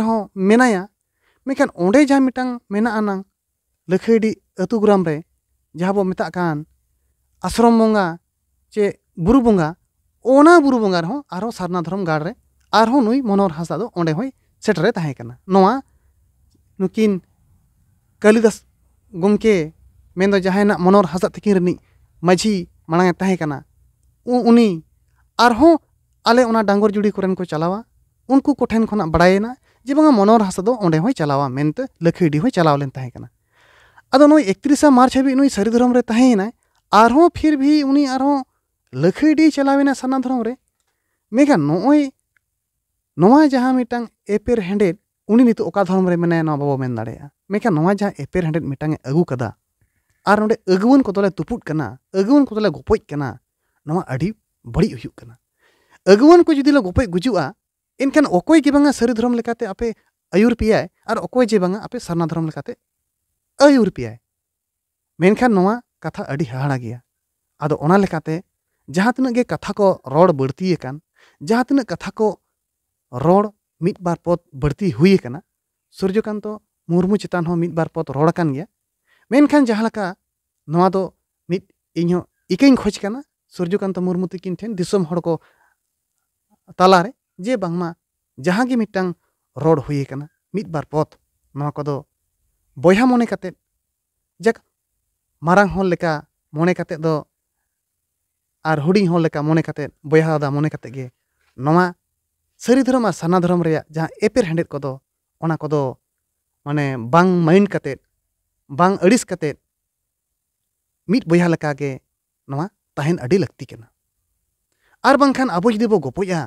S1: मेनाया मेखान ओडे जहाँ मिटांग मेना लखड़ी अतुग्राम जहाँ बोत आश्रम बंगा चे बुरु बंगा ओना बुरु बंगा रहो आरो सरना धर्म गाड़े आरो नई मनोहर हासदा ओडे सेटर तहकना नुकिन कालीदास गमके मेन जहाँ मनोहर हासदा तक रही माझी माड़ेकना उन्हीं ᱟᱞᱮ ᱚᱱᱟ ᱰᱟᱝᱜᱚᱨ ᱡᱩᱲᱤ ᱠᱚᱨᱮᱱ ᱠᱚ ᱪᱟᱞᱟᱣᱟ ᱩᱱᱠᱩ ᱠᱚᱴᱷᱮᱱ ᱠᱷᱚᱱᱟᱜ ᱵᱟᱲᱟᱭᱮᱱᱟ ᱡᱮ ᱵᱟᱝᱟ ᱢᱚᱱᱚᱨ ᱦᱟᱥᱟ ᱫᱚ ᱚᱸᱰᱮ ᱦᱚᱸᱭ ᱪᱟᱞᱟᱣᱟ ᱢᱮᱱᱛᱮ ᱞᱟᱹᱠᱷᱤᱰᱤ ᱦᱚᱸᱭ ᱪᱟᱞᱟᱣ ᱞᱮᱱ ᱛᱟᱦᱮᱸ ᱠᱟᱱᱟ ᱟᱫᱚ ᱱᱩᱭ ᱮᱠᱛᱨᱤᱥᱟ ᱢᱟᱨᱪ ᱦᱟᱹᱵᱤᱡ ᱱᱩᱭ ᱥᱟᱹᱨᱤ ᱫᱷᱚᱨᱚᱢ ᱨᱮ ᱛᱟᱦᱮᱸᱭᱮᱱᱟᱭ ᱟᱨᱦᱚᱸ ᱯᱷᱤᱨ ᱵᱷᱤ ᱩᱱᱤ ᱟᱨᱦᱚᱸ ᱞᱟᱹᱠᱷᱤᱰᱤ ᱪᱟᱞᱟᱣᱮᱱᱟ ᱥᱟᱨᱱᱟ ᱫᱷᱚᱨᱚᱢ ᱨᱮ ᱢᱮᱱᱠᱷᱟᱱ ᱱᱚᱜᱼᱚᱭ ᱱᱚᱣᱟ ᱡᱟᱦᱟᱸ ᱢᱤᱫᱴᱟᱝ ᱮᱯᱮᱨ ᱦᱮᱸᱰᱮᱡ ᱩᱱᱤ ᱱᱤᱛᱚᱜ ᱚᱠᱟ ᱫᱷᱚᱨᱚᱢ ᱨᱮ ᱢᱮᱱᱟᱭᱟ ᱱᱚᱣᱟ ᱵᱟᱵᱚ ᱢᱮᱱ ᱫᱟᱲᱮᱭᱟᱜᱼᱟ ᱢᱮᱱᱠᱷᱟᱱ ᱱᱚᱣᱟ ᱡᱟᱦᱟᱸ ᱮᱯᱮᱨ ᱦᱮᱸᱰᱮᱡ ᱢᱤᱫᱴᱟᱝ ᱮ ᱟᱹᱜᱩ ᱠᱟᱫᱟ ᱟᱨ ᱱᱚᱰᱮ ᱟᱹᱜᱩᱣᱟᱹᱱ ᱠᱚᱫᱚᱞᱮ ᱛᱩᱯᱩᱫ ᱠᱟᱱᱟ ᱟᱹᱜᱩᱣᱟᱹᱱ ᱠᱚᱫᱚᱞᱮ ᱜᱚᱯᱚᱡ ᱠᱟᱱᱟ ᱱᱚᱣᱟ ᱟᱹᱰᱤ ᱵᱟᱹᱲᱤᱡ ᱦᱩᱭᱩᱜ ᱠᱟᱱᱟ अगुवान को जुदी गोप गुजा इनखान अकय के बाद सारी धर्म लेकाते आपे आयुर पे और अकय जे आपे सरना धर्म लेकाते आयुर पे मनखान कथा हाहाड़ा गया अब जहाँ तना कथा को रड़ बढ़ती जहाँ तना कथा को रड़ मिट बार पद बढ़ती हुईकाना सूर्यकान मुरमू चितान बार पद रड़कान गया मनखान जहाँ इक इकें खोजना सूर्यकान मुरमू तक ठेन को तलारे जे बांगमा जहाँ मिट्टांग रोड होना मिट बार पथ ना को बया मने का जैक मारंग मने का और हूड़ी मने का बयादा मने का नवा सारी धरम और साना धरम जहाँ एपेर हेडे को मानने बांग माइंड का बांग अड़िस मिट बया लगा लगती अब जुदी गोपजा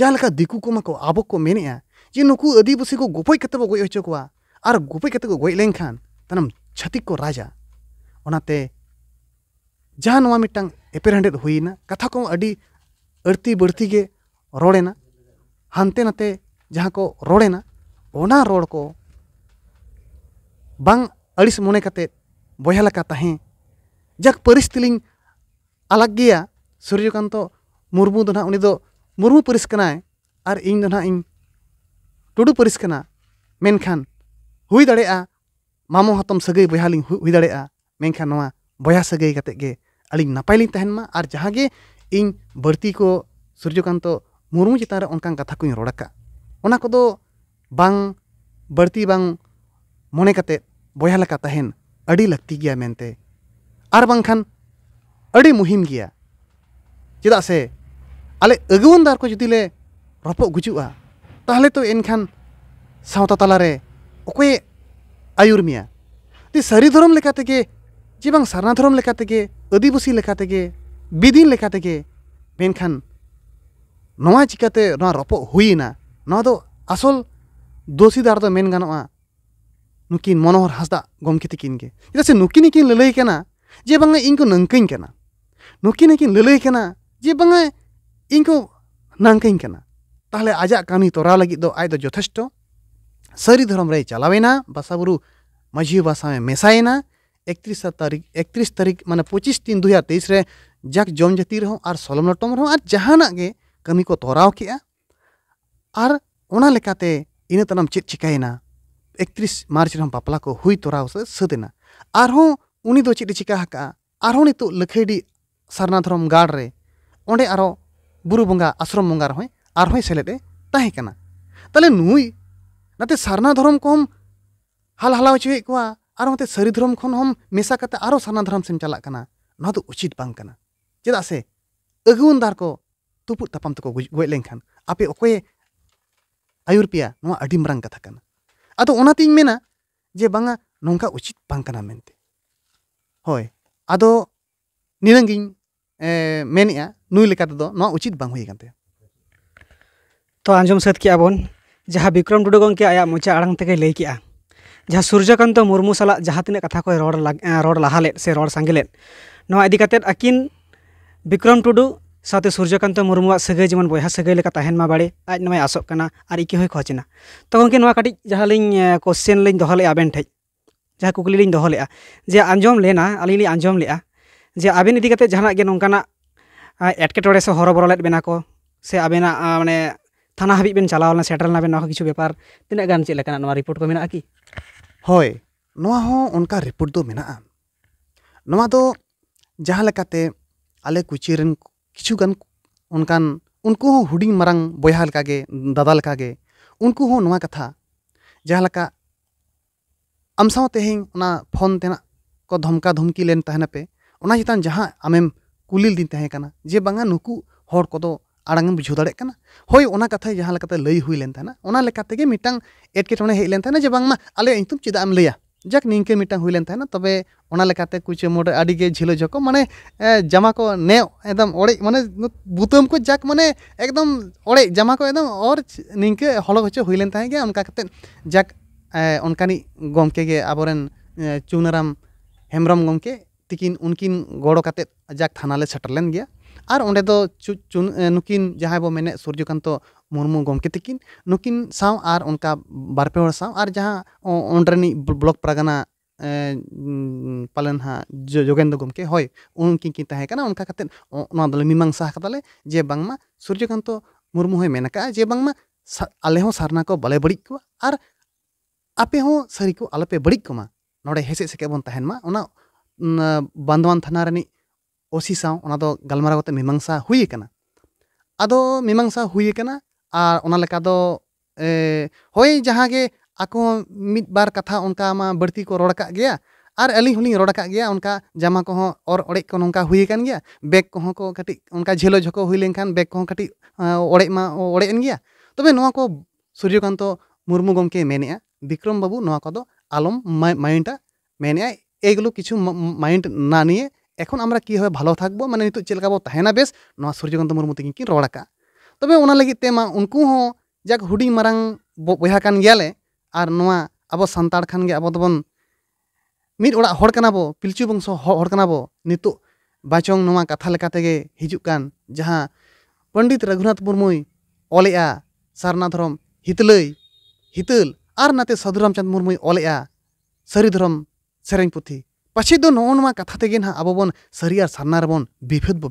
S1: जहाँ दिकु को आबो को मेने जे नुक आदिवासी को गोपय कते गज हचोक और गोपय कते गज लेखान तनम छतिक को राजा उनाते जहाँ मिट्टा एपेरहेड होना कथा को अड़ती बड़ती के रोड़ेना हाते नाते जहाँ को रोड़ेना ओना रोड़ को बांग अड़िस मने कते बहें जक परिस अलग गया सूर्यकान्त मुर्मू दो ना उन्हीं मुरमु पुरुष और इन दो ना टुडू पुरुष मेखान हो दामो हतम सगै बी दिन बया सगै अली नपायली और जहाँगे इन बड़ती को सूर्यकान्त मुरमु चितान उनका कथा को रोड़ा को बड़ती बांग मने का बयान लाती गया मेनते और बांखान मुहिम गया चेदा से ᱟᱞᱮ ᱟᱹᱜᱩᱣᱟᱹᱱ ᱫᱟᱨ ᱠᱚ ᱡᱩᱫᱤ ᱞᱮ ᱨᱚᱯᱚᱜ ᱜᱩᱡᱩᱜᱼᱟ ᱛᱟᱦᱞᱮ ᱛᱚ ᱮᱱᱠᱷᱟᱱ ᱥᱟᱶᱛᱟ ᱛᱟᱞᱟᱨᱮ ᱚᱠᱚᱭᱮ ᱟᱹᱭᱩᱨ ᱢᱮᱭᱟ ᱥᱟᱹᱨᱤ ᱫᱷᱚᱨᱚᱢ ᱞᱮᱠᱟ ᱛᱮᱜᱮ ᱡᱮ ᱵᱟᱝ ᱥᱟᱨᱱᱟ ᱫᱷᱚᱨᱚᱢ ᱞᱮᱠᱟ ᱛᱮᱜᱮ ᱟᱹᱫᱤᱵᱟᱹᱥᱤ ᱞᱮᱠᱟ ᱛᱮᱜᱮ ᱵᱤᱫᱤᱱ ᱞᱮᱠᱟ ᱛᱮᱜᱮ ᱢᱮᱱᱠᱷᱟᱱ ᱱᱚᱣᱟ ᱪᱤᱠᱟᱹᱛᱮ ᱱᱚᱣᱟ ᱨᱚᱯᱚᱜ ᱦᱩᱭᱮᱱᱟ ᱱᱚᱣᱟ ᱫᱚ ᱟᱥᱚᱞ ᱫᱳᱥᱤᱫᱟᱨ ᱫᱚ ᱢᱮᱱ ᱜᱟᱱᱚᱜᱼᱟ ᱱᱩᱠᱤᱱ ᱢᱚᱱᱳᱦᱚᱨ ᱦᱟᱸᱥᱫᱟ ᱜᱚᱢᱠᱮ ᱛᱟᱹᱠᱤᱱ ᱜᱮ ᱪᱮᱫᱟᱜ ᱥᱮ ᱱᱩᱠᱤᱱ ᱜᱮᱠᱤᱱ ᱞᱟᱹᱞᱟᱹᱭ ᱠᱟᱱᱟ ᱡᱮ ᱵᱟᱝᱟ ᱤᱧ ᱠᱚ ᱱᱟᱝᱠᱟᱹᱧ ᱠᱟᱱᱟ ᱱᱩᱠᱤᱱ ᱜᱮᱠᱤᱱ ᱞᱟᱹᱞᱟᱹᱭ ᱠᱟᱱᱟ ᱡᱮ ᱵᱟᱝᱟ ᱤᱧ ᱠᱚ ᱱᱟᱝᱠᱟᱹᱧ ᱠᱟᱱᱟ ᱛᱟᱦᱞᱮ ᱟᱡᱟᱜ ᱠᱟᱹᱢᱤ ᱛᱚᱨᱟᱣ ᱞᱟᱹᱜᱤᱫ ᱫᱚ ᱟᱡ ᱫᱚ ᱡᱚᱛᱷᱮᱥᱴᱚ ᱥᱟᱹᱨᱤ ᱫᱷᱚᱨᱚᱢ ᱨᱮᱭ ᱪᱟᱞᱟᱣᱮᱱᱟ ᱵᱟᱥᱟᱵᱩᱨᱩ ᱢᱟᱹᱡᱷᱤ ᱵᱟᱥᱟᱣᱮ ᱢᱮᱥᱟᱭᱮᱱᱟ ᱮᱠᱛᱨᱤᱥ ᱛᱟᱹᱨᱤᱠᱷ ᱮᱠᱛᱨᱤᱥ ᱛᱟᱹᱨᱤᱠᱷ ᱢᱟᱱᱮ ᱯᱚᱸᱪᱤᱥ ᱛᱤᱱ ᱫᱩ ᱦᱟᱡᱟᱨ ᱛᱮᱭᱤᱥ ᱨᱮ ᱡᱟᱠ ᱡᱚᱢ ᱡᱟᱹᱛᱤ ᱨᱮᱦᱚᱸ ᱟᱨ ᱥᱚᱞᱚᱢ ᱞᱚᱴᱚᱢ ᱨᱮᱦᱚᱸ ᱟᱨ ᱡᱟᱦᱟᱱᱟᱜ ᱜᱮ ᱠᱟᱹᱢᱤ ᱠᱚ ᱛᱚᱨᱟᱣ ᱠᱮᱜᱼᱟ ᱟᱨ ᱚᱱᱟ ᱞᱮᱠᱟᱛᱮ ᱤᱱᱟᱹ ᱛᱟᱭᱱᱚᱢ ᱪᱮᱫ ᱪᱤᱠᱟᱹᱭᱮᱱᱟ ᱮᱠᱛᱨᱤᱥ ᱢᱟᱨᱪ ᱨᱮᱦᱚᱸ ᱵᱟᱯᱞᱟ ᱠᱚ ᱦᱩᱭ ᱛᱚᱨᱟᱣ ᱥᱟᱹᱛ ᱮᱱᱟ ᱟᱨᱦᱚᱸ ᱩᱱᱤ ᱫᱚ ᱪᱮᱫ ᱮ ᱪᱤᱠᱟ ᱟᱠᱟᱜᱼᱟ ᱟᱨᱦᱚᱸ ᱱᱤᱛᱚᱜ ᱞᱟᱹᱠᱷᱟᱹᱰᱤ ᱥᱟᱨᱱᱟ ᱫᱷᱚᱨᱚᱢ ᱜᱟᱲ ᱨᱮ ᱚᱸᱰᱮ ᱟᱨᱚ बुरु बंगा आश्रम बंगा रहें आर सेलेदे तेल नुई नाते सारना धरम को हाल हाला चे को आते सारी धरम खन हम मेसा करते सारना धरम सेम चलना तो उचित बांग बना चेदा से अगुन दार को तुपुद तपाम तक गज लेखान आपे अकये आयुर पेयर कथा कर अब तीन मेना जे बांगा नौका उचित बांगना मनते हाई अद
S2: निरंग ᱱᱩᱭ ᱞᱮᱠᱟ ᱛᱮᱫᱚ ᱱᱚᱣᱟ ᱩᱪᱤᱛ ᱵᱟᱝ ᱦᱩᱭ ᱟᱠᱟᱱ ᱛᱟᱭᱟ ᱛᱚ ᱟᱸᱡᱚᱢ ᱥᱟᱹᱛ ᱠᱮᱜᱼᱟ ᱵᱚᱱ ᱡᱟᱦᱟᱸ ᱵᱤᱠᱨᱚᱢ ᱴᱩᱰᱩ ᱜᱚᱢᱠᱮ ᱟᱭᱟᱜ ᱢᱚᱪᱟ ᱟᱲᱟᱝ ᱛᱮᱜᱮ ᱞᱟᱹᱭ ᱠᱮᱜᱼᱟ ᱡᱟᱦᱟᱸ ᱥᱩᱨᱡᱚᱠᱟᱱᱛᱚ ᱢᱩᱨᱢᱩ ᱥᱟᱞᱟᱜ ᱡᱟᱦᱟᱸ ᱛᱤᱱᱟᱹᱜ ᱠᱟᱛᱷᱟ ᱠᱚᱭ ᱨᱚᱲ ᱨᱚᱲ ᱞᱟᱦᱟ ᱞᱮᱫ ᱥᱮ ᱨᱚᱲ ᱥᱟᱸᱜᱮ ᱞᱮᱫ ᱱᱚᱣᱟ ᱤᱫᱤ ᱠᱟᱛᱮᱫ ᱟᱹᱠᱤᱱ ᱵᱤᱠᱨᱚᱢ ᱴᱩᱰᱩ साथ सूर्यकांत मुर्मू सगै जेमन बया सगै तहन मा बाड़े आज नवाय आसोगना और इके हई खोजना तो गंके कटी जहाँ कोश्चेन लिंग दोहले आबेन ठे जहाँ कुकली लिंग दोहले जे आंजम लेना आली आंजम ले जे आबेन इदी जहाँ नौकाना एटकेटे से हर बड़ो लेना को से अब मैंने थाना हाब चलावना सेटलना बना कि बेपार तक गान चलना रिपोर्ट को मेरा कि हाँ रिपोर्ट तो
S1: जहाँते आले कुचि किचुगान उनकान उनको हूँ मारंग बया दादा लगा उनको ना कथा जहाँ आम साथ तेहना फोन तेना को धमका धमकी लेन तहना पे चितान जहाँ आमेम ᱠᱩᱞᱤ ᱞᱤᱫᱤᱧ ᱛᱟᱦᱮᱸ ᱠᱟᱱᱟ ᱡᱮ ᱵᱟᱝᱟ ᱱᱩᱠᱩ ᱦᱚᱲ ᱠᱚᱫᱚ ᱟᱲᱟᱝᱮᱢ ᱵᱩᱡᱷᱟᱹᱣ ᱫᱟᱲᱮᱭᱟᱜ ᱠᱟᱱᱟ ᱦᱳᱭ ᱚᱱᱟ ᱠᱟᱛᱷᱟ ᱡᱟᱦᱟᱸ ᱞᱮᱠᱟᱛᱮ ᱞᱟᱹᱭ ᱦᱩᱭ ᱞᱮᱱ ᱛᱟᱦᱮᱱᱟ ᱚᱱᱟ ᱞᱮᱠᱟᱛᱮᱜᱮ ᱢᱤᱫᱴᱟᱝ ᱮᱴᱠᱮᱴᱚᱬᱮ ᱦᱮᱡ ᱞᱮᱱ ᱛᱟᱦᱮᱱᱟ ᱡᱮ ᱵᱟᱝᱢᱟ ᱟᱞᱮᱭᱟᱜ ᱧᱩᱛᱩᱢ ᱪᱮᱫᱟᱜ ᱮᱢ ᱞᱟᱹᱭᱟ ᱡᱟᱠ ᱱᱤᱝᱠᱟᱹ ᱢᱤᱫᱴᱟᱝ ᱦᱩᱭ ᱞᱮᱱ ᱛᱟᱦᱮᱱᱟ ᱛᱚᱵᱮ ᱚᱱᱟ ᱞᱮᱠᱟᱛᱮ ᱠᱩᱪᱟᱹ ᱢᱳᱲ ᱟᱹᱰᱤᱜᱮ ᱡᱷᱤᱞᱳ ᱡᱷᱚᱠᱚ ᱢᱟᱱᱮ ᱡᱟᱢᱟ ᱠᱚ ᱱᱮ ᱮᱠᱫᱚᱢ ᱚᱲᱮᱡ ᱢᱟᱱᱮ ᱵᱩᱛᱟᱹᱢ ᱠᱚ ᱡᱟᱠ ᱢᱟᱱᱮ ᱮᱠᱫᱚᱢ ᱚᱲᱮᱡ ᱡᱟᱢᱟ ᱠᱚ ᱮᱠᱫᱚᱢ ᱚᱨ ᱱᱤᱝᱠᱟᱹ ᱦᱚᱞᱚ ᱦᱚᱪᱚ ᱦᱩᱭ ᱞᱮᱱ ᱛᱟᱦᱮᱸ ᱜᱮ ᱚᱱᱠᱟ ᱠᱟᱛᱮᱫ ᱡᱟᱠ ᱚᱱᱠᱟᱱᱤᱡ ᱜᱚᱢᱠᱮ ᱜᱮ ᱟᱵᱚᱨᱮᱱ ᱪᱩᱱᱟᱨᱟᱢ ᱦᱮᱢᱵᱨᱚᱢ ᱜᱚᱢᱠᱮ तकिन उनकिन गड़ो कर थाना सेटर लेन और अंत नुकिन जहाँ बो मे सूर्यकान्त मुरमु गमके तीन नुकिन सा और उनका बारपे जहाँ अं ब्लक परगना पालन हाँ जो जोगेंद्र गमके हय उनकिन उनका मीमांसाकाले जे बामा सूर्यकान्त मुरमु मन का जे बामा आले सारना को बाले बड़ी को और आपे सारी को आलपे बड़ी कोमा नोड़े हेसे सेकेबन बान्धवान थाना ओसी सा गलमारा मीमांसा होना अद मीमांसा होना जहाँ मिद बार कथा उनका बढ़ती को रोड़ गया और अली हूँ रोड़ गया उनका जमा को और ओडे को नौका होकर गया बेग को कटी उनका झेलो झको होकर बेग को कटी ओडे मा ओडे गया तब नुआ को सूर्यकान्त मुरमू गमके मेने विक्रम बाबू नुआ को आलम माइंडा मेने এইগুলো কিছু মাইন্ড না নিয়ে এখন আমরা কীভাবে ভালো থাকবো মানে নিত চেলকা বো তাহেনা বেশ নয়া সূর্যকান্ত মুর্মু তিন কিন রড়া কা তবে ওনা লাগি তে মা উনকু হো যাক হুডি মারাং বহা কান গেলে আর নয়া আবো সান্তাড় খান গে আবো দবন মিড ওড়া হড় কানা বো পিলচু বংশ হড় কানা বো নিত বাচং নয়া কথা লেকা তেগে হিজুক কান যাহা পণ্ডিত রঘুনাথ মুর্মুই অলেয়া সারনা ধরম হিতলই হিতল আর নাতে সাধু রামচন্দ্র মুর্মুই অলেয়া সারি ধরম ᱥᱮᱨᱮᱧ ᱯᱩᱛᱷᱤ ᱯᱟᱪᱷᱮ ᱫᱚ ना ᱱᱚᱣᱟ ᱠᱟᱛᱷᱟ ᱛᱮᱜᱮ ᱱᱟᱦᱟᱜ ᱟᱵᱚ ᱵᱚᱱ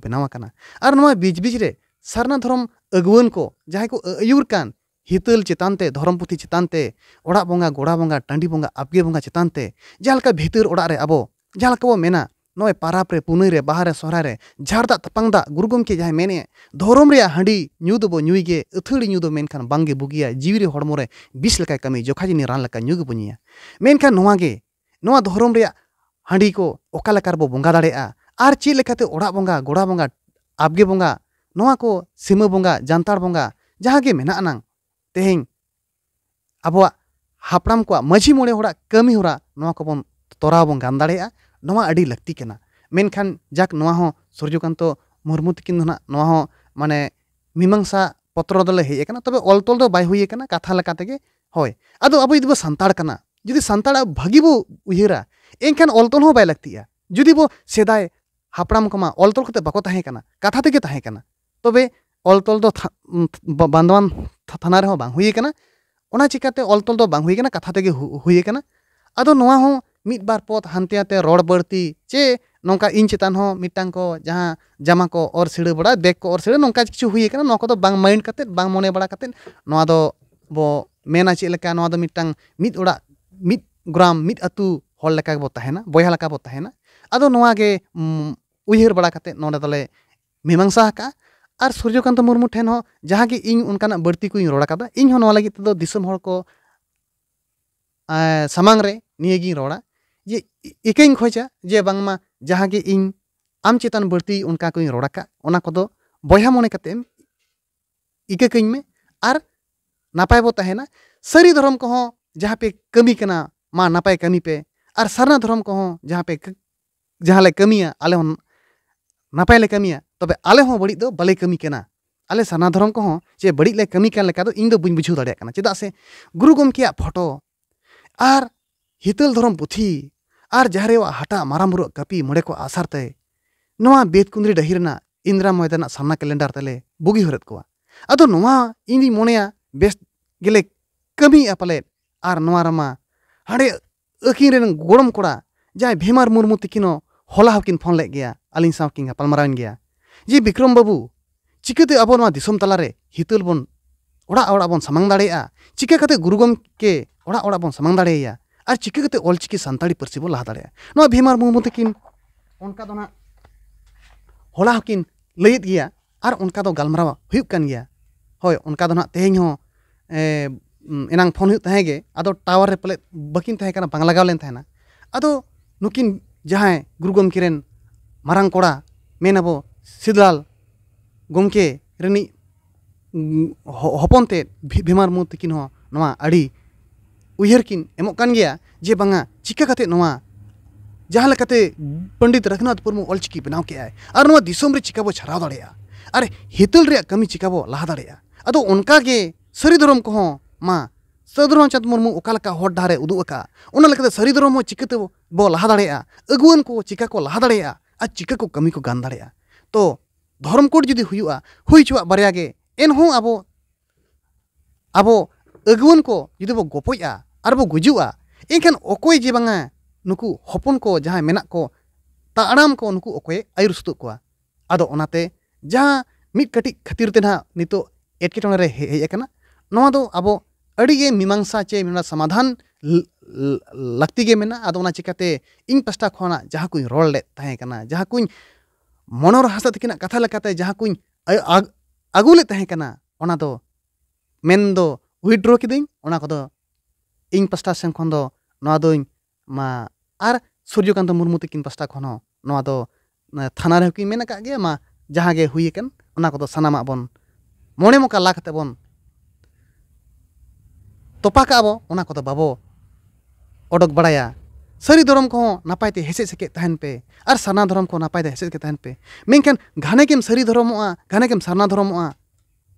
S1: और ᱟᱨ ᱥᱟᱨᱱᱟ ᱨᱮᱵᱚᱱ ᱵᱤᱵᱷᱮᱫ ᱵᱚ ᱵᱮᱱᱟᱣ ᱟᱠᱟᱱᱟ ᱟᱨ ᱱᱚᱣᱟ ᱵᱤᱡ ᱵᱤᱡ ᱨᱮ ᱥᱟᱨᱱᱟ ᱫᱷᱚᱨᱚᱢ ᱟᱹᱜᱩᱣᱟᱹᱱ ᱠᱚ ᱡᱟᱦᱟᱸᱭ ᱠᱚ ᱟᱹᱭᱩᱨ ᱠᱟᱱ हितल चितानते धर्म पुथी चितानते ओड़ा बोंगा गोड़ा बोंगा टंडी बोंगा आपगे बोंगा चितानते जहां का भितर रे अब जहां मेना नोए पाराप रे पुनई रे बाहर सहरा रे झारदा तपंगदा गुरु गमके जहां मेने धर्म रे हंडी न्यू दो न्यूई गे अथड़ी न्यू दो मेनखान बांगे बुगिया जीवरी हड़मो कमी जोखा जिनी रान लका न्यूगे बुनिया मेनखान नोवा गे ᱱᱚᱣᱟ ᱫᱷᱚᱨᱚᱢ ᱨᱮᱭᱟᱜ ᱦᱟᱺᱰᱤ ᱠᱚ ᱚᱠᱟ ᱞᱮᱠᱟ ᱨᱮᱵᱚ ᱵᱚᱸᱜᱟ ᱫᱟᱲᱮᱭᱟᱜᱼᱟ ᱟᱨ ᱪᱮᱫ ᱞᱮᱠᱟᱛᱮ ᱚᱲᱟᱜ ᱵᱚᱸᱜᱟ ᱜᱚᱲᱟ ᱵᱚᱸᱜᱟ ᱟᱵᱜᱮ ᱵᱚᱸᱜᱟ ᱱᱚᱣᱟ ᱠᱚ ᱥᱤᱢᱟᱹ ᱵᱚᱸᱜᱟ ᱡᱟᱱᱛᱟᱲ ᱵᱚᱸᱜᱟ ᱡᱟᱦᱟᱸ ᱜᱮ ᱢᱮᱱᱟᱜ ᱟᱱᱟᱝ ᱛᱮᱦᱮᱧ ᱟᱵᱚᱣᱟᱜ ᱦᱟᱯᱲᱟᱢ ᱠᱚᱣᱟᱜ ᱢᱟᱺᱡᱷᱤ ᱢᱚᱬᱮ ᱦᱚᱲᱟᱜ ᱠᱟᱹᱢᱤ ᱦᱚᱨᱟ ᱱᱚᱣᱟ ᱠᱚᱵᱚᱱ ᱛᱚᱨᱟᱣ ᱵᱚᱱ ᱜᱟᱱ ᱫᱟᱲᱮᱭᱟᱜᱼᱟ ᱱᱚᱣᱟ ᱟᱹᱰᱤ ᱞᱟᱹᱠᱛᱤ ᱠᱟᱱᱟ ᱢᱮᱱᱠᱷᱟᱱ ᱡᱟᱠ ᱱᱚᱣᱟ ᱦᱚᱸ ᱥᱩᱨᱡᱚᱠᱟᱱᱛᱚ ᱢᱩᱨᱢᱩ ᱛᱟᱹᱠᱤᱱ ᱫᱚ ᱱᱟᱜ ᱱᱚᱣᱟ ᱦᱚᱸ ᱢᱟᱱᱮ ᱢᱤᱢᱟᱝᱥᱟ ᱯᱚᱛᱨᱚ ᱫᱚᱞᱮ ᱦᱮᱡ ᱟᱠᱟᱱᱟ ᱛᱚᱵᱮ ᱚᱞ ᱛᱚᱞ ᱫᱚ ᱵᱟᱭ ᱦᱩᱭ ᱟᱠᱟᱱᱟ ᱠᱟᱛᱷᱟ ᱞᱮᱠᱟ ᱛᱮᱜᱮ ᱦᱳᱭ ᱟᱫᱚ ᱟᱵᱚ ᱡᱩᱫᱤ ᱵᱚ ᱥᱟᱱᱛᱟᱲ ᱠᱟᱱᱟ जुदी सानताड़ा भागी बो उहरा एनखान अलतल हो लगती जुदी बो सेदाय हापड़ाम कमा अलतल करते बाको कथा तेगे तबे अलतल दो बांदवान थाना रहो बांग हुई कना ᱚᱱᱟ ᱪᱤᱠᱟᱹᱛᱮ ᱚᱞᱛᱚᱞ ᱫᱚ ᱵᱟᱝ ᱦᱩᱭ ᱠᱟᱱᱟ ᱠᱟᱛᱷᱟ ᱛᱮᱜᱮ ᱦᱩᱭ ᱠᱟᱱᱟ ᱟᱫᱚ ᱱᱚᱣᱟ ᱦᱚᱸ ᱢᱤᱫ ᱵᱟᱨ ᱯᱚᱛ ᱦᱟᱱᱛᱮ ᱱᱟᱛᱮ ᱨᱚᱲ ᱵᱟᱹᱲᱛᱤ ᱪᱮ ᱱᱚᱝᱠᱟ ᱤᱧ ᱪᱮᱛᱟᱱ ᱦᱚᱸ ᱢᱤᱫᱴᱟᱝ ᱠᱚ ᱡᱟᱦᱟᱸ ᱡᱟᱢᱟ ᱠᱚ ᱚᱨ ᱥᱤᱲᱟᱹ ᱵᱟᱲᱟ ᱵᱮᱜᱽ ᱠᱚ ᱚᱨ ᱥᱤᱲᱟᱹ ᱱᱚᱝᱠᱟ ᱠᱤᱪᱷᱩ ᱦᱩᱭ ᱠᱟᱱᱟ ᱱᱚᱣᱟ ᱠᱚᱫᱚ ᱵᱟᱝ ᱢᱟᱭᱤᱱᱰ ᱠᱟᱛᱮᱫ ᱵᱟᱝ ᱢᱚᱱᱮ ᱵᱟᱲᱟ ᱠᱟᱛᱮᱫ ᱱᱚᱣᱟ ᱫᱚ ᱵᱚ ᱢᱮᱱᱟ ᱪᱮᱫ ᱞᱮᱠᱟ ᱱᱚᱣᱟ ᱫᱚ ᱢᱤᱫᱴᱟᱝ ᱢᱤᱫ ᱚᱲᱟᱜ ᱢᱤᱫ ᱜᱨᱟᱢ ᱢᱤᱫ ᱟᱛᱩ ᱦᱚᱲ ᱞᱮᱠᱟ ᱜᱮᱵᱚ ᱛᱟᱦᱮᱱᱟ ᱵᱚᱭᱦᱟ ᱞᱮᱠᱟ ᱵᱚ ᱛᱟᱦᱮᱱᱟ ᱟᱫᱚ ᱱᱚᱣᱟ ᱜᱮ ᱩᱭᱦᱟᱹᱨ ᱵᱟᱲᱟ ᱠᱟᱛᱮ ᱱᱚᱰᱮ ᱫᱚᱞᱮ ᱢᱤᱢᱟᱝᱥᱟ ᱟᱠᱟᱜᱼᱟ ᱟᱨ ᱥᱩᱨᱡᱚᱠᱟᱱᱛᱚ ᱢᱩᱨᱢᱩ ᱴᱷᱮᱱ ᱦᱚᱸ ᱡᱟᱦᱟᱸ ᱜᱮ ᱤᱧ ᱚᱱᱠᱟᱱᱟᱜ ᱵᱟᱹᱲᱛᱤ ᱠᱚᱧ ᱨᱚᱲ ᱟᱠᱟᱫᱟ ᱤᱧ ᱦᱚᱸ ᱱᱚᱣᱟ ᱞᱟᱹᱜᱤᱫ ᱛᱮᱫᱚ ᱫᱤᱥᱚᱢ ᱦᱚᱲ ᱠᱚ ᱥᱟᱢᱟᱝ ᱨᱮ ᱱᱤᱭᱟᱹᱜᱤᱧ ᱨᱚᱲᱟ ᱡᱮ ᱤᱠᱟᱹᱧ ᱠᱷᱚᱡᱟ ᱡᱮ ᱵᱟᱝᱢᱟ ᱡᱟᱦᱟᱸ ᱜᱮ ᱤᱧ ᱟᱢ ᱪᱮᱛᱟᱱ ᱵᱟᱹᱲᱛᱤ ᱚᱱᱠᱟ ᱠᱚᱧ ᱨᱚᱲ ᱟᱠᱟᱫ ᱚᱱᱟ ᱠᱚᱫᱚ ᱵᱚᱭᱦᱟ ᱢᱚᱱᱮ ᱠᱟᱛᱮ ᱮᱢ ᱤᱠᱟᱹ ᱠᱟᱹᱧ ᱢᱮ ᱟᱨ ᱱᱟᱯᱟᱭ ᱵᱚ ᱛᱟᱦᱮᱱᱟ ᱥᱟᱹᱨᱤ ᱫᱷᱚᱨᱚᱢ ᱠᱚᱦᱚᱸ जहाँ पे कमी कना मा नपाय कमी पे और सरना धर्म को जहाँ पे जहाँ ले कमी है अले नपाय ले कमी है तबे अले बड़ी तो बले कमी कना अले सरना धर्म को चे बड़ी ले कमी कर लेकर तो इन दो बुझ बुझ दाढ़े से गुरु गम किया फोटो और हितल धर्म पुथी और जहरे वा हटा कपी मुड़े को आसार ते नवा बेद कुंद्री डहिरना इंद्रा मैदान सरना कैलेंडर तले बुगी हरत को अदो नवा इन मोने बेस्ट गेले कमी अपले ᱟᱨ ᱱᱚᱣᱟ ᱨᱮᱢᱟ ᱦᱟᱸᱰᱮ ᱟᱹᱠᱤᱱ ᱨᱮᱱ ᱜᱚᱲᱚᱢ ᱠᱚᱲᱟ ᱡᱟᱦᱟᱸᱭ ᱵᱷᱮᱢᱟᱨ ᱢᱩᱨᱢᱩ ᱛᱟᱹᱠᱤᱱ ᱦᱚᱸ ᱦᱚᱞᱟ ᱦᱚᱸᱠᱤᱱ ᱯᱷᱳᱱ ᱞᱮᱫ ᱜᱮᱭᱟ ᱟᱹᱞᱤᱧ ᱥᱟᱶ ᱠᱤᱱ ᱜᱟᱯᱟᱞᱢᱟᱨᱟᱣᱮᱱ ᱜᱮᱭᱟ ᱡᱮ ᱵᱤᱠᱨᱚᱢ ᱵᱟᱹᱵᱩ ᱪᱤᱠᱟᱹᱛᱮ ᱟᱵᱚ ᱱᱚᱣᱟ ᱫᱤᱥᱚᱢ ᱛᱟᱞᱟᱨᱮ ᱦᱤᱛᱟᱹᱞ ᱵᱚᱱ ᱚᱲᱟᱜ ᱚᱲᱟᱜ ᱵᱚᱱ ᱥᱟᱢᱟᱝ ᱫᱟᱲᱮᱭᱟᱜᱼᱟ ᱪᱤᱠᱟᱹ ᱠᱟᱛᱮ ᱜᱩᱨᱩ ᱜᱚᱢᱠᱮ ᱚᱲᱟᱜ ᱚᱲᱟᱜ ᱵᱚᱱ ᱥᱟᱢᱟᱝ ᱫᱟᱲᱮᱭᱟᱭᱟ ᱟᱨ ᱪᱤᱠᱟᱹ ᱠᱟᱛᱮ ᱚᱞᱪᱤᱠᱤ ᱥᱟᱱᱛᱟᱲᱤ ᱯᱟᱹᱨᱥᱤ ᱵᱚᱱ ᱞᱟᱦᱟ ᱫᱟᱲᱮᱭᱟᱜᱼᱟ ᱱᱚᱣᱟ ᱵᱷᱮᱢᱟᱨ ᱢᱩᱨᱢᱩ ᱛᱟᱹᱠᱤᱱ ᱚᱱᱠᱟ ᱫᱚ ᱱᱟᱜ ᱦᱚᱞᱟ ᱦᱚᱸᱠᱤᱱ ᱞᱟᱹᱭᱮᱫ ᱜᱮᱭᱟ ᱟᱨ ᱚᱱᱠᱟ ᱫᱚ ᱜᱟᱞᱢᱟᱨᱟᱣ ᱦᱩᱭᱩᱜ ᱠᱟᱱ ᱜᱮᱭᱟ ᱦᱳᱭ ᱚᱱᱠᱟ ᱫᱚ ᱱᱟᱜ ᱛᱮᱦᱮᱧ ᱦᱚᱸ एनांग फोन हुई तहगे टावर पाले पले बकिन तहे लेन तहना अदो नुकिन जहाँ गुरु गमके मारंग कड़ा मेन अब सिदलाल गमके हपनते हपन ते बीमार मु तकिन हो किन एमो जे बांगा चिका कते जहाँ लगाते पंडित रघुनाथ मुर्मू ऑलचिकी बनाव के और चिका बो छाव दड़ेया और हितल कमी चिका बो लहा दड़ेया अदो उनका सरी धरम को हों मा सदरों चंद मुर्मू अकालका हट दारे उदूका उनका सरीद्रम चिकाते बो लहा दाड़ा को चिका को लहा दिका को कमी को गान दाड़ा तो धर्म कोड जुदी हो हुई चुना बारे एनहो अब अब अगुवन को जुदी बो गोपो और बो गुजा इनखान अकय जे बांगा नुकु हपन को जहां मेना को ताड़ाम को नुकु अकय आयुर सूत को अदोते जहाँ मीट कटी खातिर तेना नित एटके अब अड़ीगे मीमांसा चे समाधान लगती गे चिकाते इन पस्टा खोना जहाँ कुछ रोल ले जहाँ कुछ मनोर हासा तकिना कथा लगाते जहाँ कुछ अगु ले ताहे कना इन पस्टा सेन खोन दो नवा दो मा आर सूर्यकांत थाना रे हुकिन का जहाँ गे हुई कन बन मोने मका लाते बन तपा का बाबो अडक बड़ा सारी धरम को नपायते हेसे सकेंपे और सरना धरम को नपायते हेसे सकेंपे मेखान घने के सारी धरम घने के सरना धरम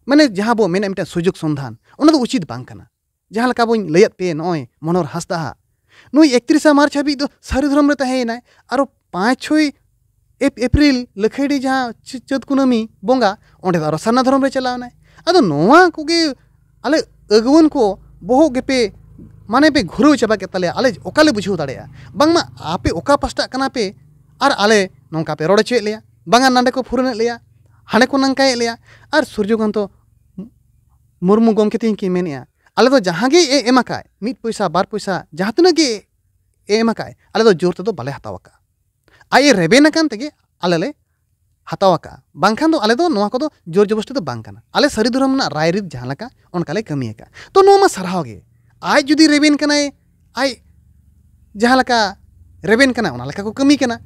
S1: मैंने जहाँ बो मेना मिट्टा सूझ सन्धान उन्होंने उचित बाना जहाँ का बो लैपे मनोर मनोहर हास्दा नई एकत्रिस मार्च हाबी तो सारी धरम तहेना और पाँच छ एप्रिल लखड़ी जहाँ चत कुमी बंगा अंत सरना धरम चलावना अब नवा को अगवन को बहु गेपे माने पे घुर चाबा ताले आले ओकाले बुझे दाया बामा आपे ओका पास्टा कना पे और आले नौका पे रोड़े चेले बांगा नाडे को फुरन लिया हाने को नंका ले सूर्यकान्त मुरमू गमके तीन की मेने आले तो एमकाय मीट पैसा बार पैसा जहाँ तक एमकाय आले तो जोर तेद तो बाले तो हतावका आई रेबेन तेगे आले हतावका बांखान को जोर जबरदस्ती तो बांकना आले सरी दुरम ना राय रित जहां लका उनका ले कमी का तो नो मा सराहोगे आय जुदी रेबिन कना है आय जहां को कमी कना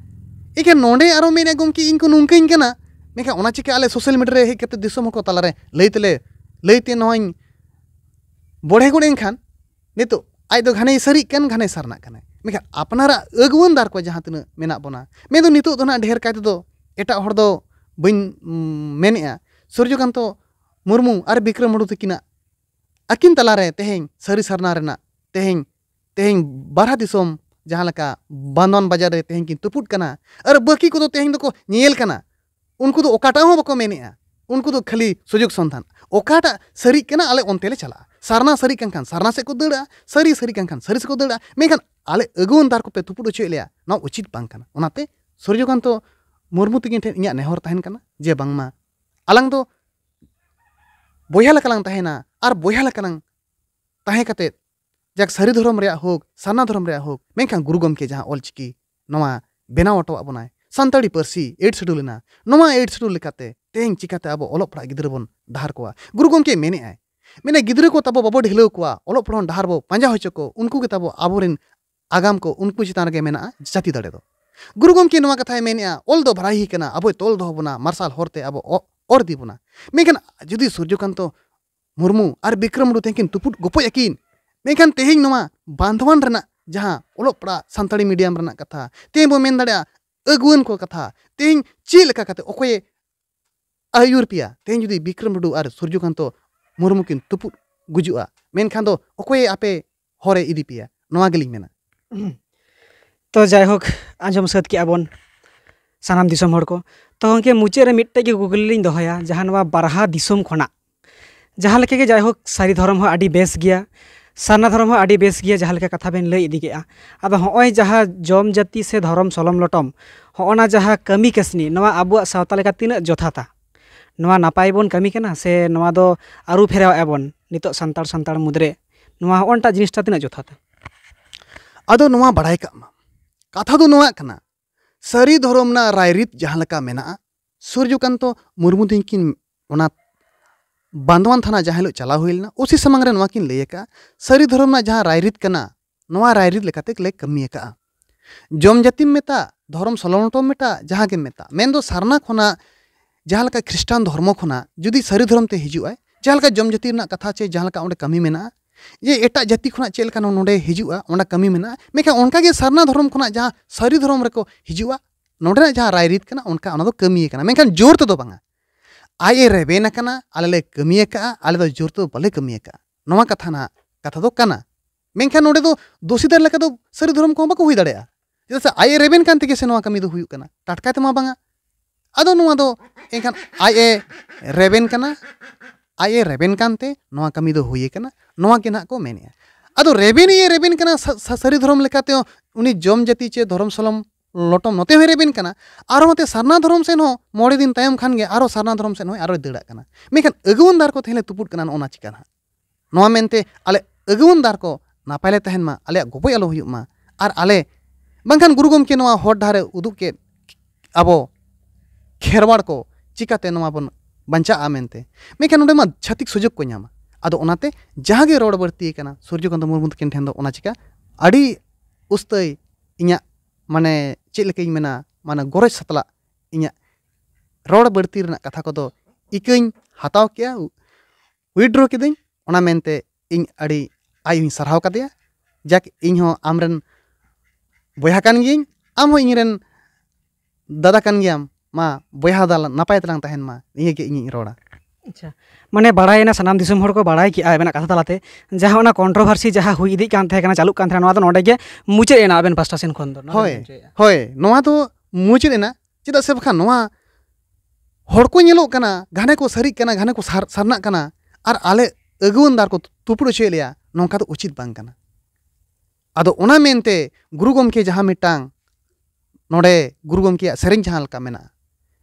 S1: एके नोंडे आरो मेने गुम की इनको नुंके इनके ना मेका चिके आले सोशल मीडिया रे हे केते दिसम को तला रे लेतले लेते नोइन बढे गुडेन खान ने तो आय दो घने सरी कन घने सरना कना मेका अपनारा अगवन दार को जहां तने मेना बोना मे तो नितो तो ढेर काते तो एट बन सूर्यकान मुरमू और विक्रम मुर्मू तक अकिन तलारे तेह सारी सारना तेह तेह बारहासम जहाँ बंदन बाजार तेह तुपुदना और बाकी को तेह दो उनकोटा बो मे उनको दो खाली सूझ सन्धान अकाटा सारी आल अंत चला सरना सारी कान सरना से को दड़ा सारी सारी कान सारी से को दड़ा मेखान आल अगुन दार को पे तुपुद अचो ले उचित बाते सूर्यकान मुरमु तक इन नेहर तहन जे बामा आलंग बहालना और बहालना जैक सारी धरम हक सारना धरम हक मेखान गुरु गमके अलचिकी ना बनाव अटवा बोना सानी पार्सी एड शिड्यूल ना एड शिड्यूल तेन चिकाते अब अलग पढ़ा गिद्र बन डर को गुरु गमके मेने मैंने गिद्र को तब बाबो ढिल अलग पढ़ा डर बो पाजा हो चो उनको अब आगाम को उनको चितान मे जाति दड़े गुरु गमके नवा कथा मेन ऑल दो भराई कना अब तोल दो बना मार्शल होरते अब और दी बना मेकन जुदी सूर्यकांत मुर्मू और विक्रम मुर्मू तकिन तुपुट गपो अकिन मेकन तेहेन नवा बांधवान रना जहां ओलो पड़ा संताली मीडियम रना कथा ते बो मेन दड़ा अगुवन को कथा तेहेन चेल का कते ओकोये आयुर पिया तेहेन जुदी विक्रम मुर्मू और सूर्यकांत मुर्मू किन तुपुट गुजुआ मेनखान दो ओकोये आपे होरे इदी पिया नवा गलिंग मेना
S2: तो जैक आज सद के अब सामान को तो गे मुचादे मिट्टे गुगली दहया जहाँ बारहासम खा जहाँ के जैक सारी धर्म बेस गया सारना धर्म बेस गया जहाँ कथा बन लैदे अब हों जहाँ जम जाति से धर्म सलम लटम हाँ जहाँ कमी कैसनी अब सावता तना जथाता ना नपाय बन कमी के से आरू फेरा एवं नित सान सान मुद्रे हाँ जिनटा तना जथाता अब बड़ा कमा कथा दो सारी धरम रायरीत जहाँ
S1: सूर्यकान्त मुरमू दिन बंदवान थाना जहाँ हिल चला होना ओसी सामांगकिन लैका सारी धरम जहाँ रायरीत करना रायरीत कमी का जम जातिम मेता धरम सलनटम मेटा जहाँ मेता मेन सारना खना जहाँ ख्रीस्टान धर्म खुना जुदी सारी धरम हिजुए जहाँ जम जातिर कथा चे जहाँ कमी मेना जे एट जाति खुना चलकर नोड़े हजूँगा कमी मे मैं सरना धर्म खुना जहाँ सारी धर्म रेक हजूँ नोड़े जहाँ राय रीत कमी मैं जोर तो आज ए रेवेन आलेले कमी आलेद जोर तो बाले कमी नवा कथा ना कथा तो मैं नोड़े तो दोषीदार लेकर सारी धर्म को बाको हो दाड़ा चेदा से आज ए रेवेन तक से कमी तो होना टाटका अद आज ए रेवेन ᱟᱡ ᱮ ᱨᱮᱵᱮᱱ ᱠᱟᱱᱛᱮ ᱱᱚᱣᱟ ᱠᱟᱹᱢᱤ ᱫᱚ ᱦᱩᱭ ᱟᱠᱟᱱᱟ ᱱᱚᱣᱟ ᱜᱮ ᱱᱟᱜ ᱠᱚ ᱢᱮᱱᱮᱜᱼᱟ ᱟᱫᱚ ᱨᱮᱵᱮᱱᱤᱭ ᱨᱮᱵᱮᱱ ᱠᱟᱱᱟ ᱥᱟᱹᱨᱤ ᱫᱷᱚᱨᱚᱢ ᱞᱮᱠᱟᱛᱮ ᱩᱱᱤ ᱡᱚᱢ ᱡᱟᱹᱛᱤ ᱪᱮ ᱫᱷᱚᱨᱚᱢ ᱥᱚᱞᱚᱢ ᱞᱚᱴᱚᱢ ᱱᱚᱛᱮ ᱦᱚᱸᱭ ᱨᱮᱵᱮᱱ ᱠᱟᱱᱟ ᱟᱨ ᱱᱚᱛᱮ ᱥᱟᱨᱱᱟ ᱫᱷᱚᱨᱚᱢ ᱥᱮᱱ ᱦᱚᱸ ᱢᱚᱬᱮ ᱫᱤᱱ ᱛᱟᱭᱚᱢ ᱠᱷᱟᱱ ᱜᱮ ᱟᱨᱚ ᱥᱟᱨᱱᱟ ᱫᱷᱚᱨᱚᱢ ᱥᱮᱱ ᱦᱚᱸ ᱟᱨᱚᱭ ᱫᱟᱹᱲᱟᱜ ᱠᱟᱱᱟ ᱢᱮᱱᱠᱷᱟᱱ ᱟᱹᱜᱩᱣᱟᱹᱱᱫᱟᱨ ᱠᱚ ᱛᱮᱦᱮᱞᱮ ᱛᱩᱯᱩᱫ ᱠᱟᱱᱟ ᱱᱚᱜᱼᱚ ᱱᱟ ᱪᱤᱠᱟᱹ ᱱᱟᱜ ᱱᱚᱣᱟ ᱢᱮᱱᱛᱮ ᱟᱞᱮ ᱟᱹᱜᱩᱣᱟᱹᱱᱫᱟᱨ ᱠᱚ ᱱᱟᱯᱟᱭ ᱞᱮ ᱛᱟᱦᱮᱱ ᱢᱟ ᱟᱞᱮᱭᱟᱜ ᱜᱚᱯᱚᱡ ᱟᱞᱚ ᱦᱩᱭᱩᱜ ᱢᱟ ᱟᱨ ᱟᱞᱮ ᱵᱟᱝᱠᱷᱟᱱ ᱜᱩᱨᱩ ᱜᱚᱢᱠᱮ ᱱᱚᱣᱟ ᱦᱚᱨ ᱰᱟᱦᱟᱨᱮ ᱩᱫᱩᱜ ᱠᱮᱫ ᱟᱵᱚ ᱠᱷᱮᱨᱣᱟᱲ ᱠᱚ ᱪᱤᱠᱟᱹᱛᱮ ᱱᱚᱣᱟ ᱵᱚᱱ ᱵᱟᱧᱪᱟᱜᱼᱟ ᱢᱮᱱᱛᱮ ᱢᱮᱱᱠᱷᱟᱱ ᱚᱸᱰᱮ ᱢᱟ ᱪᱷᱟᱹᱛᱤᱠ ᱥᱩᱡᱳᱜᱽ ᱠᱚ ᱧᱟᱢᱟ ᱟᱫᱚ ᱚᱱᱟᱛᱮ ᱡᱟᱦᱟᱸ ᱜᱮ ᱨᱚᱲ ᱵᱟᱹᱲᱛᱤ ᱟᱠᱟᱱᱟ ᱥᱩᱨᱡᱚᱠᱟᱱᱛᱚ ᱢᱩᱨᱢᱩ ᱛᱟᱹᱠᱤᱱ ᱴᱷᱮᱱ ᱫᱚ ᱚᱱᱟ ᱪᱤᱠᱟ ᱟᱹᱰᱤ ᱩᱥᱛᱟᱹᱭ ᱤᱧᱟᱹᱜ ᱢᱟᱱᱮ ᱪᱮᱫ ᱞᱮᱠᱟᱧ ᱢᱮᱱᱟ ᱢᱟᱱᱮ ᱜᱚᱨᱚᱡᱽ ᱥᱟᱛᱞᱟᱜ ᱤᱧᱟᱹᱜ ᱨᱚᱲ ᱵᱟᱹᱲᱛᱤ ᱨᱮᱱᱟᱜ ᱠᱟᱛᱷᱟ ᱠᱚᱫᱚ ᱤᱠᱟᱹᱧ ᱦᱟᱛᱟᱣ ᱠᱮᱜᱼᱟ ᱩᱭᱰᱨᱚ ᱠᱤᱫᱟᱹᱧ ᱚᱱᱟ ᱢᱮᱱᱛᱮ ᱤᱧ ᱟᱹᱰᱤ ᱟᱭᱳᱧ ᱥᱟᱨᱦᱟᱣ ᱠᱟᱫᱮᱭᱟ ᱡᱟᱠ ᱤᱧᱦᱚᱸ ᱟᱢᱨᱮᱱ ᱵᱚᱭᱦᱟ ᱠᱟᱱ ᱜᱤᱭᱟᱹᱧ ᱟᱢᱦᱚᱸ ᱤᱧᱨᱮᱱ ᱫᱟᱫᱟ ᱠᱟᱱ ᱜᱮᱭᱟᱢ ᱢᱟ
S2: ᱵᱚᱭᱦᱟ ᱫᱟᱞᱟᱝ ᱱᱟᱯᱟᱭ ᱛᱮᱞᱟᱝ ᱛᱟᱦᱮᱱ ᱢᱟ ᱱᱤᱭᱟᱹᱜᱮ ᱤᱧᱤᱧ ᱨᱚᱲᱟ ᱟᱪᱪᱷᱟ ᱢᱟᱱᱮ ᱵᱟᱲᱟᱭᱮᱱᱟ ᱥᱟᱱᱟᱢ ᱫᱤᱥᱚᱢ ᱦᱚᱲ ᱠᱚ ᱵᱟᱲᱟᱭ ᱠᱮᱜᱼᱟ ᱟᱵᱮᱱᱟᱜ ᱠᱟᱛᱷᱟ ᱛᱟᱞᱟᱛᱮ ᱡᱟᱦᱟᱸ ᱚᱱᱟ ᱠᱚᱱᱴᱨᱳᱵᱷᱟᱨᱥᱤ ᱡᱟᱦᱟᱸ ᱦᱩᱭ ᱤᱫᱤᱜ ᱠᱟᱱ ᱛᱟᱦᱮᱸ ᱠᱟᱱᱟ ᱪᱟᱹᱞᱩᱜ ᱠᱟᱱ ᱛᱟᱦᱮᱸ ᱱᱚᱣᱟ ᱫᱚ ᱱᱚᱰᱮ ᱜᱮ ᱢᱩᱪᱟᱹᱫ ᱮᱱᱟ ᱟᱵᱮᱱ ᱯᱟᱥᱴᱟ ᱥᱮᱱ ᱠᱷᱚᱱ ᱫᱚ ᱦᱳᱭ ᱦᱳᱭ ᱱᱚᱣᱟ ᱫᱚ ᱢᱩᱪᱟᱹᱫ ᱮᱱᱟ ᱪᱮᱫᱟᱜ ᱥᱮ ᱵᱟᱠᱷᱟᱱ ᱱᱚᱣᱟ
S1: ᱦᱚᱲ ᱠᱚ ᱧᱮᱞᱚᱜ ᱠᱟᱱᱟ ᱜᱷᱟᱱᱮ ᱠᱚ ᱥᱟᱹᱨᱤᱜ ᱠᱟᱱᱟ ᱜᱷᱟᱱᱮ ᱠᱚ ᱥᱟᱨᱱᱟᱜ ᱠᱟᱱᱟ ᱟᱨ ᱟᱞᱮ ᱟᱹᱜᱩᱣᱟᱹᱱ ᱫᱟᱨ ᱠᱚ ᱛᱩᱯᱩᱲ ᱦᱚᱪᱚᱭᱮᱫ ᱞᱮᱭᱟ ᱱᱚᱝᱠᱟ ᱫᱚ ᱩᱪᱤᱛ ᱵᱟᱝ ᱠᱟᱱᱟ ᱟᱫᱚ ᱚᱱᱟ ᱢᱮᱱᱛᱮ ᱜᱩᱨᱩ ᱜᱚᱢᱠᱮ ᱡᱟᱦᱟᱸ ᱢᱤᱫᱴᱟᱝ ᱱᱚᱰᱮ ᱜᱩᱨᱩ ᱜᱚᱢᱠᱮᱭᱟᱜ ᱥᱮᱨᱮᱧ ᱡᱟᱦᱟᱸ ᱞᱮᱠᱟ ᱢᱮᱱᱟᱜᱼᱟ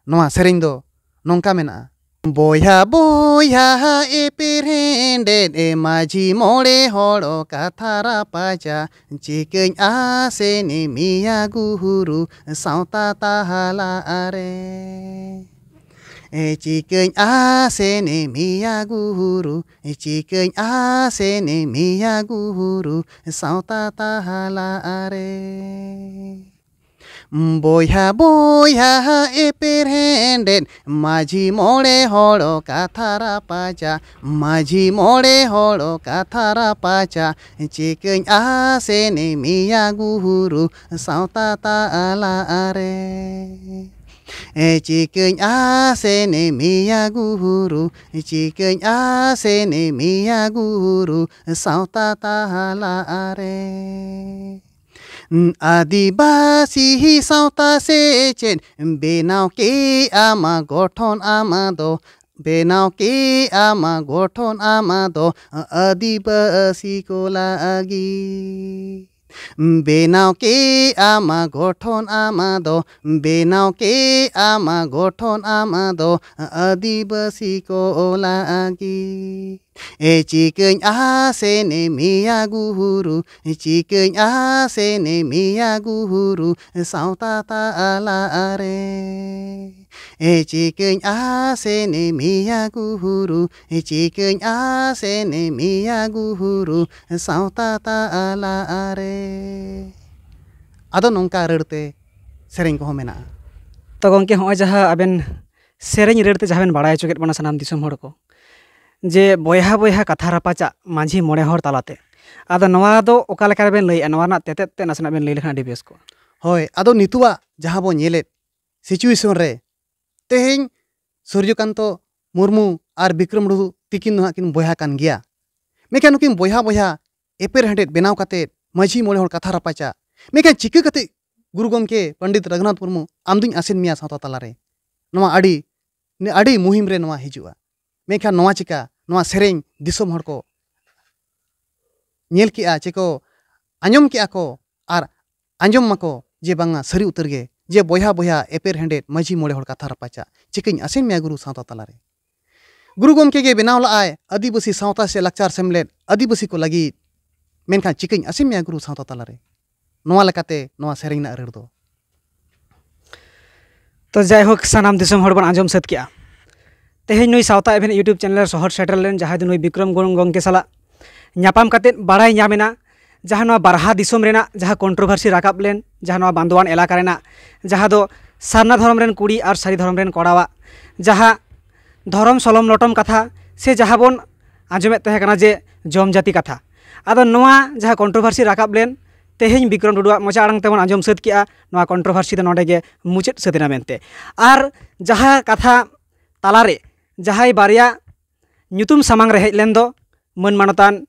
S1: ᱱᱚᱣᱟ ᱥᱮᱨᱮᱧ ᱫᱚ ᱱᱚᱝᱠᱟ ᱢᱮᱱᱟᱜᱼᱟ ᱵᱚᱭᱦᱟ ᱵᱚᱭᱦᱟ ᱮᱯᱮᱨᱦᱮᱸᱰᱮᱫ ᱮ ᱢᱟᱹᱡᱷᱤ ᱢᱚᱬᱮ ᱦᱚᱲ ᱠᱟᱛᱷᱟ ᱨᱟᱯᱟᱪᱟ ᱪᱤᱠᱟᱹᱧ ᱟᱥᱮᱱᱮ ᱢᱤᱭᱟ ᱜᱩᱦᱩᱨᱩ ᱥᱟᱶᱛᱟ ᱛᱟᱦᱞᱟᱨᱮ ᱪᱤᱠᱟᱹᱧ ᱟᱥᱮᱱᱮ ᱢᱤᱭᱟ ᱜᱩᱦᱩᱨᱩ ᱪᱤᱠᱟᱹᱧ ᱟᱥᱮᱱᱮ ᱢᱤᱭᱟ ᱜᱩᱦᱩᱨᱩ ᱥᱟᱶᱛᱟ ᱛᱟᱦᱞᱟᱨᱮ boya boya e perhenden maji more holo katara pacha maji more holo katara pacha chicken asene mia guru sautata ala are E chicken asene mia guru, chicken asene mia guru, sautata ala are. আদিবাসী সাঁওতা সেচেন বেনাওকে আমা গঠন আমাদো বেনাওকে আমা গঠন আমাদো আদিবাসীको लागि বেনাওকে আমা গঠন আমাদো বেনাওকে আমা গঠন আমাদো আদিবাসীको लागि Echikeñ asene miyaguru, echikeñ asene miyaguru, sautata alare. Echikeñ asene miyaguru, echikeñ asene miyaguru, sautata alare.
S2: Ado nongka rirte sering ko mena. ᱛᱚ ᱜᱚᱝᱠᱮ ᱦᱚᱸᱜᱼᱚᱭ ᱡᱟᱦᱟᱸ ᱟᱵᱮᱱ rirte ᱨᱟᱹᱲᱛᱮ ᱡᱟᱦᱟᱸ ᱵᱮᱱ ᱵᱟᱲᱟᱭ ᱦᱚᱪᱚ ᱠᱮᱫ जे बया बया कथा रपाचा माझी मोड़े हर तलाते अब नवाकार लैना तेत ना बन लैले डी बी अब जहाँ बो ने सीचुएसन
S1: तेहेन मुरमू और विक्रम डुदू तीकिन ना कि बया गया मेखे नुकिन बया बया एपेर हेडे बनाव कर माझी मोड़े हर कथा रपाचा मेखे चिका गुरु गमके पंडित रघुनाथ मुरमू आम दिन आसन मेरा सांता तलारे मुहिम मेखान चिका ना से निल के चेक आजम के जे बा सारी उतर गे जे बया बया एपेर हेडे माजी मोड़े कथा रपाचा चिकाई आसें मैं गुरु सांता तला गुरु गमके बना लगे आदिवासी सावता से लाचार सेमलेद आदिवासी को लगी मेखान चिकाई आसें मैं गुरु सांता तलाते
S2: से रड़ तो जैक सामम आजम सेद के ᱛᱮᱦᱮᱧ ᱱᱩᱭ ᱥᱟᱶᱛᱟ ᱮᱵᱷᱮᱱ ᱤᱭᱩᱴᱩᱵᱽ ᱪᱮᱱᱮᱞ ᱥᱚᱦᱚᱨ ᱥᱮᱴᱮᱨ ᱞᱮᱱ ᱡᱟᱦᱟᱸᱭ ᱫᱚ ᱱᱩᱭ ᱵᱤᱠᱨᱚᱢ ᱜᱚᱲᱚᱢ ᱜᱚᱢᱠᱮ ᱥᱟᱞᱟᱜ ᱧᱟᱯᱟᱢ ᱠᱟᱛᱮᱫ ᱵᱟᱲᱟᱭ ᱧᱟᱢᱮᱱᱟ ᱡᱟᱦᱟᱸ ᱱᱚᱣᱟ ᱵᱟᱨᱦᱟ ᱫᱤᱥᱚᱢ ᱨᱮᱱᱟᱜ ᱡᱟᱦᱟᱸ ᱠᱚᱱᱴᱨᱳᱵᱷᱟᱨᱥᱤ ᱨᱟᱠᱟᱵ ᱞᱮᱱ ᱡᱟᱦᱟᱸ ᱱᱚᱣᱟ ᱵᱟᱸᱫᱣᱟᱱ ᱮᱞᱟᱠᱟ ᱨᱮᱱᱟᱜ ᱡᱟᱦᱟᱸ ᱫᱚ ᱥᱟᱨᱱᱟ ᱫᱷᱚᱨᱚᱢ ᱨᱮᱱ ᱠᱩᱲᱤ ᱟᱨ ᱥᱟᱹᱨᱤ ᱫᱷᱚᱨᱚᱢ ᱨᱮᱱ ᱠᱚᱲᱟᱣᱟᱜ ᱡᱟᱦᱟᱸ ᱫᱷᱚᱨᱚᱢ ᱥᱚᱞᱚᱢ ᱞᱚᱴᱚᱢ ᱠᱟᱛᱷᱟ ᱥᱮ ᱡᱟᱦᱟᱸ ᱵᱚᱱ ᱟᱸᱡᱚᱢᱮᱫ ᱛᱟᱦᱮᱸ ᱠᱟᱱᱟ ᱡᱮ ᱡᱚᱢ ᱡᱟᱹᱛᱤ ᱠᱟᱛᱷᱟ ᱟᱫᱚ ᱱᱚᱣᱟ ᱡᱟᱦᱟᱸ ᱠᱚᱱᱴᱨᱳᱵᱷᱟᱨᱥᱤ ᱨᱟᱠᱟᱵ ᱞᱮᱱ ᱛᱮᱦᱮᱧ ᱵᱤᱠᱨᱚᱢ ᱴᱩᱰᱩᱣᱟᱜ ᱢᱚᱪᱟ ᱟᱲᱟᱝ ᱛᱮᱵᱚᱱ ᱟᱸᱡᱚᱢ ᱥᱟᱹᱛ ᱠᱮᱜᱼᱟ ᱱᱚᱣᱟ ᱠᱚᱱᱴᱨᱳᱵᱷᱟᱨᱥᱤ ᱫᱚ ᱱᱚᱰᱮ ᱜᱮ ᱢᱩᱪᱟᱹᱫ ᱥᱟᱹᱛ ᱮᱱᱟ ᱢᱮᱱᱛᱮ ᱟᱨ ᱡᱟᱦᱟᱸ ᱠᱟᱛᱷᱟ ᱛᱟᱞᱟᱨᱮ ᱡᱟᱦᱟᱸᱭ ᱵᱟᱨᱭᱟ ᱧᱩᱛᱩᱢ ᱥᱟᱢᱟᱝ ᱨᱮ ᱦᱮᱡ ᱞᱮᱱ ᱫᱚ ᱢᱟᱹᱱ ᱢᱟᱱᱚᱛᱟᱱ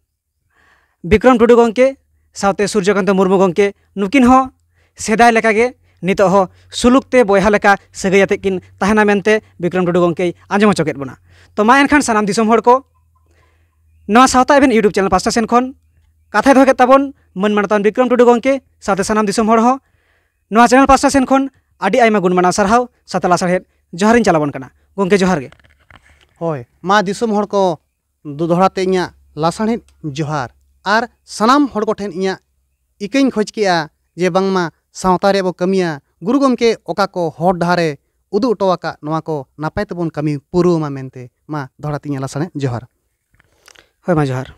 S2: ᱵᱤᱠᱨᱚᱢ ᱴᱩᱰᱩ ᱜᱚᱢᱠᱮ ᱥᱟᱶᱛᱮ ᱥᱩᱨᱡᱚᱠᱟᱱᱛᱚ ᱢᱩᱨᱢᱩ ᱜᱚᱢᱠᱮ ᱱᱩᱠᱤᱱ ᱦᱚᱸ ᱥᱮᱫᱟᱭ ᱞᱮᱠᱟᱜᱮ ᱱᱤᱛᱚᱜ ᱦᱚᱸ ᱥᱩᱞᱩᱠ ᱛᱮ ᱵᱚᱭᱦᱟ ᱞᱮᱠᱟ ᱥᱟᱹᱜᱟᱹᱭ ᱟᱛᱮ ᱠᱤᱱ ᱛᱟᱦᱮᱱᱟ ᱢᱮᱱᱛᱮ ᱵᱤᱠᱨᱚᱢ ᱴᱩᱰᱩ ᱜᱚᱢᱠᱮᱭ ᱟᱸᱡᱚᱢ ᱦᱚᱪᱚ ᱠᱮᱫ ᱵᱚᱱᱟ ᱛᱚ ᱢᱟ ᱮᱱᱠᱷᱟᱱ ᱥᱟᱱᱟᱢ ᱫᱤᱥᱚᱢ ᱦᱚᱲ ᱠᱚ ᱱᱚᱣᱟ ᱥᱟᱶᱛᱟ ᱮᱵᱮᱱ ᱤᱭᱩᱴᱩᱵᱽ ᱪᱮᱱᱮᱞ ᱯᱟᱥᱴᱟ ᱥᱮᱱ ᱠᱷᱚᱱ ᱠᱟᱛᱷᱟᱭ ᱫᱚᱦᱚ ᱠᱮᱫ ᱛᱟᱵᱚᱱ ᱢᱟᱹᱱ ᱢᱟᱱᱚᱛᱟᱱ ᱵᱤᱠᱨᱚᱢ ᱴᱩᱰᱩ ᱜᱚᱢᱠᱮ ᱥᱟᱶᱛᱮ ᱥᱟᱱᱟᱢ ᱫᱤᱥᱚᱢ ᱦᱚᱲ ᱦᱚᱸ ᱱᱚᱣᱟ ᱪᱮᱱᱮᱞ ᱯᱟᱥᱴᱟ ᱥᱮᱱ ᱠᱷᱚᱱ ᱟᱹᱰᱤ ᱟᱭᱢᱟ ᱜᱩᱱᱢᱟᱱᱟᱣ ᱥᱟᱨᱦᱟᱣ ᱥᱟᱛᱞᱟ ᱥᱟᱨᱦᱮᱫ ᱡᱚᱦᱟᱨᱤᱧ ᱪᱟᱞᱟᱵᱚᱱ ᱠᱟᱱᱟ ᱜᱚᱢᱠᱮ ᱡᱚᱦᱟᱨ ᱜᱮ ᱦᱳᱭ ᱢᱟ ᱫᱤᱥᱚᱢ ᱦᱚᱲ ᱠᱚ ᱫᱚᱦᱲᱟᱛᱮ ᱤᱧᱟᱹᱜ
S1: ᱞᱟᱥᱟᱲᱦᱮᱫ ᱡᱚᱦᱟᱨ ᱟᱨ ᱥᱟᱱᱟᱢ ᱦᱚᱲ ᱠᱚᱴᱷᱮᱱ ᱤᱧᱟᱹᱜ ᱤᱠᱟᱹᱧ ᱠᱷᱚᱡᱽ ᱠᱮᱜᱼᱟ ᱡᱮ ᱵᱟᱝᱢᱟ ᱥᱟᱶᱛᱟ ᱨᱮᱭᱟᱜ ᱵᱚ ᱠᱟᱹᱢᱤᱭᱟ ᱜᱩᱨᱩ ᱜᱚᱢᱠᱮ ᱚᱠᱟ ᱠᱚ ᱦᱚᱨ ᱰᱟᱦᱟᱨᱮ ᱩᱫᱩᱜ ᱦᱚᱴᱚ ᱟᱠᱟᱫ ᱱᱚᱣᱟ ᱠᱚ ᱱᱟᱯᱟᱭ ᱛᱮᱵᱚᱱ ᱠᱟᱹᱢᱤ ᱯᱩᱨᱟᱹᱣ ᱢᱟ ᱢᱮᱱᱛᱮ ᱢᱟ ᱫᱚᱦᱲᱟᱛᱮ ᱤᱧᱟᱹᱜ ᱞᱟᱥᱟᱲᱦᱮᱫ ᱡᱚᱦᱟᱨ ᱦᱳᱭ ᱢᱟ ᱡᱚᱦᱟᱨ